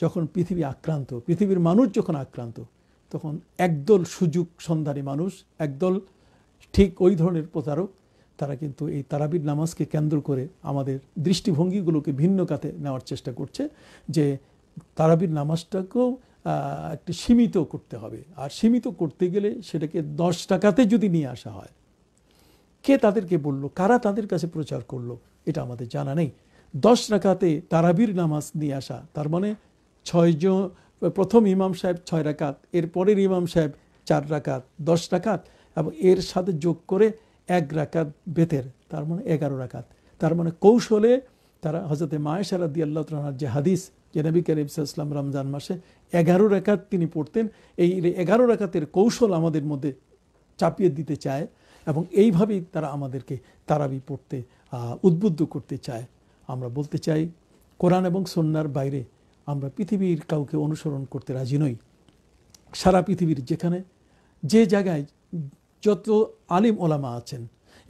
যখন পৃথিবী আক্রান্ত পৃথিবীর মানুষ যখন আক্রান্ত তখন একদল সুযোগ সন্ধানী মানুষ একদল ঠিক ওই ধরনের প্রতারক তারা কিন্তু এই তারাবির নামাজকে কেন্দ্র করে আমাদের দৃষ্টিভঙ্গিগুলোকে ভিন্ন কাতে নেওয়ার চেষ্টা করছে যে তারাবির নামাজটাকেও একটি সীমিত করতে হবে আর সীমিত করতে গেলে সেটাকে দশ টাকাতে যদি নিয়ে আসা হয় কে তাদেরকে বলল কারা তাদের কাছে প্রচার করলো এটা আমাদের জানা নেই দশ রাকাতে তারাবির নামাজ নিয়ে আসা তার মানে ছয়জন প্রথম ইমাম সাহেব ছয় রাকাত এরপরের ইমাম সাহেব চার রাকাত দশ রাকাত এবং এর সাথে যোগ করে এক রাকাত বেতের তার মানে এগারো রাকাত তার মানে কৌশলে তারা হজরতে মায়েশ আলাদি আল্লাহ তালার যে হাদিস যে নবী করিম ইসলাম রমজান মাসে এগারো রেখাত তিনি পড়তেন এই এগারো রেখাতের কৌশল আমাদের মধ্যে চাপিয়ে দিতে চায় এবং এইভাবেই তারা আমাদেরকে তারাবি পড়তে উদ্বুদ্ধ করতে চায় আমরা বলতে চাই কোরআন এবং সন্ন্যার বাইরে আমরা পৃথিবীর কাউকে অনুসরণ করতে রাজি নই সারা পৃথিবীর যেখানে যে জায়গায় যত আলিম ওলামা আছেন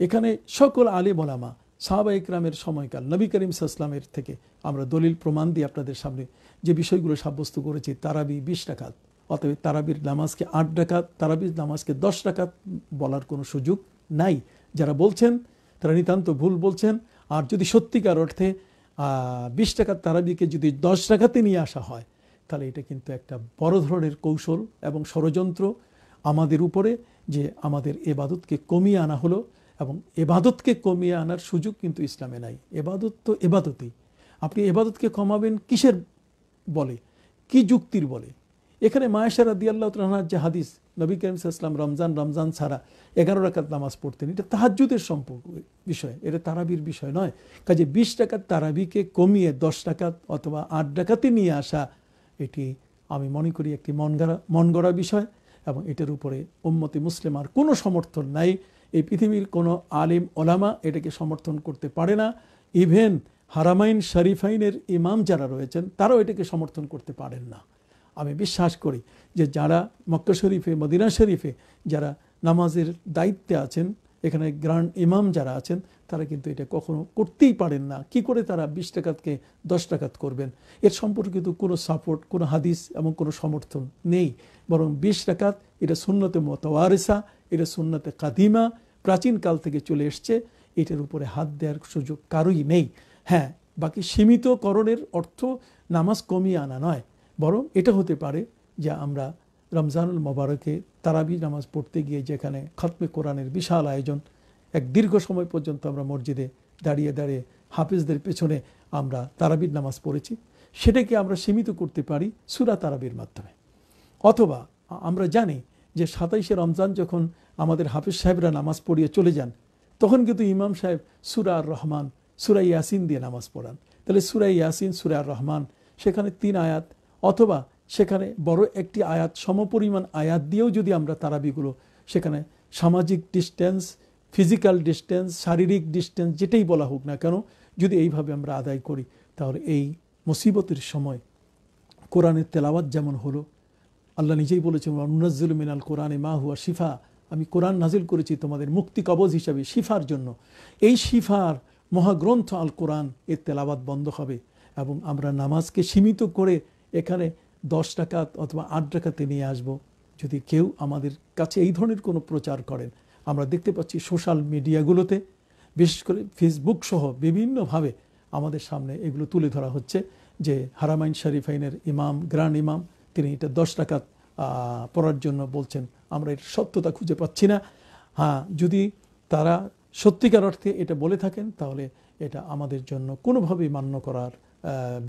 এখানে সকল আলিম ওলামা সাহাবা ইকরামের সময়কাল নবী করিম সাহসলামের থেকে আমরা দলিল প্রমাণ দিয়ে আপনাদের সামনে যে বিষয়গুলো সাব্যস্ত করেছি তারাবি বিশ ডাকাত অতএব তারাবির নামাজকে আট ডাকাত তারাবির নামাজকে দশ ডাকাত বলার কোনো সুযোগ নাই যারা বলছেন তারা নিতান্ত ভুল বলছেন আর যদি সত্যিকার অর্থে বিশ টাকার তারাবিকে যদি দশ টাকাতে নিয়ে আসা হয় তাহলে এটা কিন্তু একটা বড় ধরনের কৌশল এবং ষড়যন্ত্র আমাদের উপরে যে আমাদের এবাদতকে কমিয়ে আনা হলো এবং এবাদতকে কমিয়ে আনার সুযোগ কিন্তু ইসলামে নাই এবাদত তো এবাদতই আপনি এবাদতকে কমাবেন কিসের বলে কি যুক্তির বলে এখানে মায়েশা রাদি আল্লাহ রহনার যে হাদিস নবী করিম ইসলাম রমজান রমজান ছাড়া এগারো টাকার নামাজ পড়তেন এটা তাহাজুদের সম্পর্ক বিষয় এটা তারাবির বিষয় নয় কাজে বিশ টাকার তারাবিকে কমিয়ে দশ টাকা অথবা আট টাকাতে নিয়ে আসা এটি আমি মনে করি একটি মন গড়া বিষয় এবং এটার উপরে উম্মতি মুসলিমার কোনো সমর্থন নাই এই পৃথিবীর কোনো আলিম ওলামা এটাকে সমর্থন করতে পারে না ইভেন হারামাইন শরিফাইনের ইমাম যারা রয়েছেন তারাও এটাকে সমর্থন করতে পারেন না আমি বিশ্বাস করি যে যারা মক্কা শরীফে মদিনা শরীফে যারা নামাজের দায়িত্বে আছেন এখানে গ্রান্ড ইমাম যারা আছেন তারা কিন্তু এটা কখনো করতেই পারেন না কি করে তারা বিশ টাকাতকে দশ টাকাত করবেন এর সম্পর্কিত কোনো সাপোর্ট কোনো হাদিস এবং কোনো সমর্থন নেই বরং বিশ টাকাত এটা সুন্নতে মতওয়ারেসা এটা সুন্নতে কাদিমা প্রাচীনকাল থেকে চলে এসছে এটার উপরে হাত দেওয়ার সুযোগ কারোই নেই হ্যাঁ বাকি সীমিতকরণের অর্থ নামাজ কমিয়ে আনা নয় বরং এটা হতে পারে যে আমরা রমজানুল মোবারকে তারাবি নামাজ পড়তে গিয়ে যেখানে খতমে কোরআনের বিশাল আয়োজন এক দীর্ঘ সময় পর্যন্ত আমরা মসজিদে দাঁড়িয়ে দাঁড়িয়ে হাফিজদের পেছনে আমরা তারাবির নামাজ পড়েছি সেটাকে আমরা সীমিত করতে পারি সুরা তারাবির মাধ্যমে অথবা আমরা জানি যে সাতাইশে রমজান যখন আমাদের হাফিজ সাহেবরা নামাজ পড়িয়ে চলে যান তখন কিন্তু ইমাম সাহেব সুরা আর রহমান সুরা ইয়াসিন দিয়ে নামাজ পড়ান তাহলে সুরা ইয়াসিন সুরা আর রহমান সেখানে তিন আয়াত অথবা সেখানে বড় একটি আয়াত সমপরিমাণ আয়াত দিয়েও যদি আমরা তারাবিগুলো সেখানে সামাজিক ডিস্টেন্স ফিজিক্যাল ডিস্টেন্স শারীরিক ডিস্টেন্স যেটাই বলা হোক না কেন যদি এইভাবে আমরা আদায় করি তাহলে এই মুসিবতের সময় কোরআনের তেলাওয়াত যেমন হলো আল্লাহ নিজেই বলেছেন অনুনাজুল মিনাল কোরআনে মা হুয়া শিফা আমি কোরআন নাজিল করেছি তোমাদের মুক্তি কবজ হিসাবে শিফার জন্য এই শিফার মহাগ্রন্থ আল কোরআন এর তেলাবাদ বন্ধ হবে এবং আমরা নামাজকে সীমিত করে এখানে দশ টাকাত অথবা আট টাকাতে নিয়ে আসব যদি কেউ আমাদের কাছে এই ধরনের কোনো প্রচার করেন আমরা দেখতে পাচ্ছি সোশ্যাল মিডিয়াগুলোতে বিশেষ করে ফেসবুক সহ বিভিন্নভাবে আমাদের সামনে এগুলো তুলে ধরা হচ্ছে যে হারামাইন শরীফাইনের ইমাম গ্রান ইমাম তিনি এটা দশ টাকা পড়ার জন্য বলছেন আমরা এর সত্যতা খুঁজে পাচ্ছি না হ্যাঁ যদি তারা সত্যিকার অর্থে এটা বলে থাকেন তাহলে এটা আমাদের জন্য কোনোভাবেই মান্য করার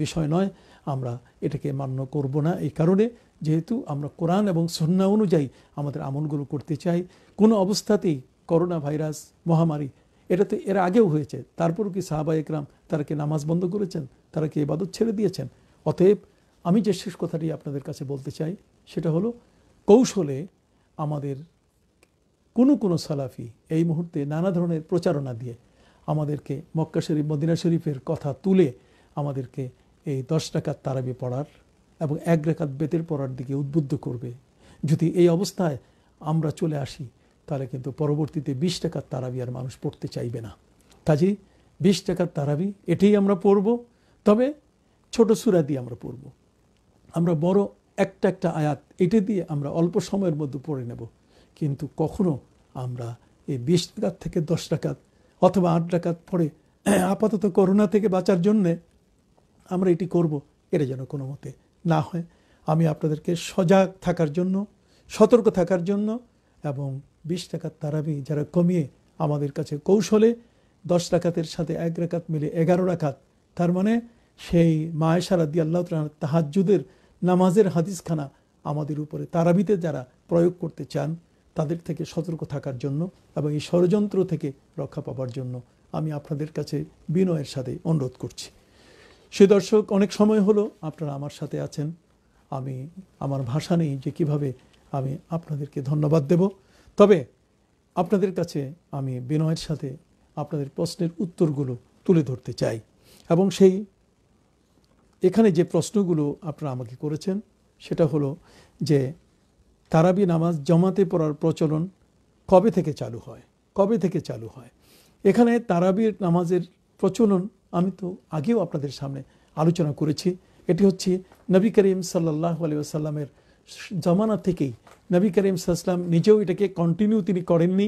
বিষয় নয় আমরা এটাকে মান্য করব না এই কারণে যেহেতু আমরা কোরআন এবং সন্না অনুযায়ী আমাদের আমলগুলো করতে চাই কোনো অবস্থাতেই করোনা ভাইরাস মহামারী এটা তো এর আগেও হয়েছে তারপরও কি সাহাবা একরাম তারা কি নামাজ বন্ধ করেছেন তারা কি এবাদত ছেড়ে দিয়েছেন অতএব আমি যে শেষ কথাটি আপনাদের কাছে বলতে চাই সেটা হলো কৌশলে আমাদের কোনো কোনো সালাফি এই মুহূর্তে নানা ধরনের প্রচারণা দিয়ে আমাদেরকে মক্কা শরীফ মদিনা শরীফের কথা তুলে আমাদেরকে এই দশ টাকার তারাবি পড়ার এবং এক রেখাত বেতের পড়ার দিকে উদ্বুদ্ধ করবে যদি এই অবস্থায় আমরা চলে আসি তাহলে কিন্তু পরবর্তীতে বিশ টাকার তারাবি আর মানুষ পড়তে চাইবে না কাজেই বিশ টাকার তারাবি এটাই আমরা পড়ব তবে ছোট সুরা দিয়ে আমরা পড়ব আমরা বড় একটা একটা আয়াত এটা দিয়ে আমরা অল্প সময়ের মধ্যে পড়ে নেব কিন্তু কখনো আমরা এই বিশ টাকার থেকে দশ টাকাত অথবা আট টাকাত পড়ে আপাতত করোনা থেকে বাঁচার জন্যে আমরা এটি করব এটা যেন কোনো মতে না হয় আমি আপনাদেরকে সজাগ থাকার জন্য সতর্ক থাকার জন্য এবং বিশ টাকার তারাবি যারা কমিয়ে আমাদের কাছে কৌশলে দশ রাকাতের সাথে এক রাখাত মিলে এগারো রাখাত তার মানে সেই মায়েশারাদি আল্লাহ তাহাজুদের নামাজের হাদিসখানা আমাদের উপরে তারাবিতে যারা প্রয়োগ করতে চান তাদের থেকে সতর্ক থাকার জন্য এবং এই ষড়যন্ত্র থেকে রক্ষা পাবার জন্য আমি আপনাদের কাছে বিনয়ের সাথে অনুরোধ করছি সে দর্শক অনেক সময় হলো আপনারা আমার সাথে আছেন আমি আমার ভাষা নেই যে কিভাবে আমি আপনাদেরকে ধন্যবাদ দেব তবে আপনাদের কাছে আমি বিনয়ের সাথে আপনাদের প্রশ্নের উত্তরগুলো তুলে ধরতে চাই এবং সেই এখানে যে প্রশ্নগুলো আপনারা আমাকে করেছেন সেটা হলো যে তারাবি নামাজ জমাতে পড়ার প্রচলন কবে থেকে চালু হয় কবে থেকে চালু হয় এখানে তারাবির নামাজের প্রচলন আমি তো আগেও আপনাদের সামনে আলোচনা করেছি এটি হচ্ছে নবী করিম সাল্লাহ আলিয়াসাল্লামের জমানা থেকেই নবী করিম সাল্লাম নিজেও এটাকে কন্টিনিউ তিনি করেননি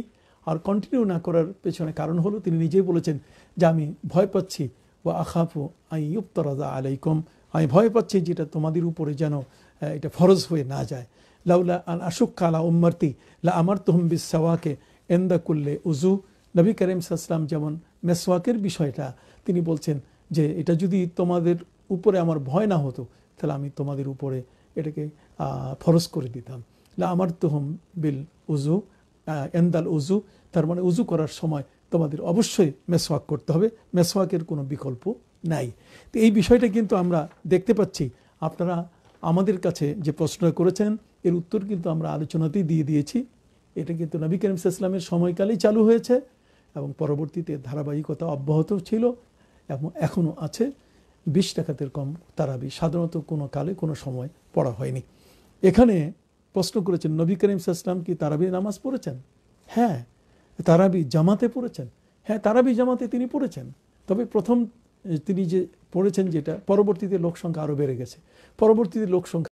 আর কন্টিনিউ না করার পেছনে কারণ হলো তিনি নিজেই বলেছেন যে আমি ভয় পাচ্ছি ও আখাফু আই ইউপ্তরাজা আলাইকুম আমি ভয় পাচ্ছি যেটা তোমাদের উপরে যেন এটা ফরজ হয়ে না যায় লাউলা আল আশুক কালা উম্মার্তি লা আমার তোহম বিসাওয়াকে এন্দা করলে উজু নবী করিম সাল্লাম যেমন মেসওয়াকের বিষয়টা তিনি বলছেন যে এটা যদি তোমাদের উপরে আমার ভয় না হতো তাহলে আমি তোমাদের উপরে এটাকে ফরস করে দিতাম আমার তোহম বিল উজু এন্দাল উজু তার মানে উজু করার সময় তোমাদের অবশ্যই মেসওয়াক করতে হবে মেসওয়াকের কোনো বিকল্প নাই তো এই বিষয়টা কিন্তু আমরা দেখতে পাচ্ছি আপনারা আমাদের কাছে যে প্রশ্ন করেছেন এর উত্তর কিন্তু আমরা আলোচনাতেই দিয়ে দিয়েছি এটা কিন্তু নবী করিম ইসলামের সময়কালেই চালু হয়েছে এবং পরবর্তীতে ধারাবাহিকতা অব্যাহত ছিল এবং এখনও আছে বিশ টাকাতের কম তারাবি সাধারণত কোনো কালে কোনো সময় পড়া হয়নি এখানে প্রশ্ন করেছেন নবী করিম সাল্লাম কি তারাবি নামাজ পড়েছেন হ্যাঁ তারাবি জামাতে পড়েছেন হ্যাঁ তারাবি জামাতে তিনি পড়েছেন তবে প্রথম তিনি যে পড়েছেন যেটা পরবর্তীতে লোকসংখ্যা আরও বেড়ে গেছে পরবর্তীতে লোকসংখ্যা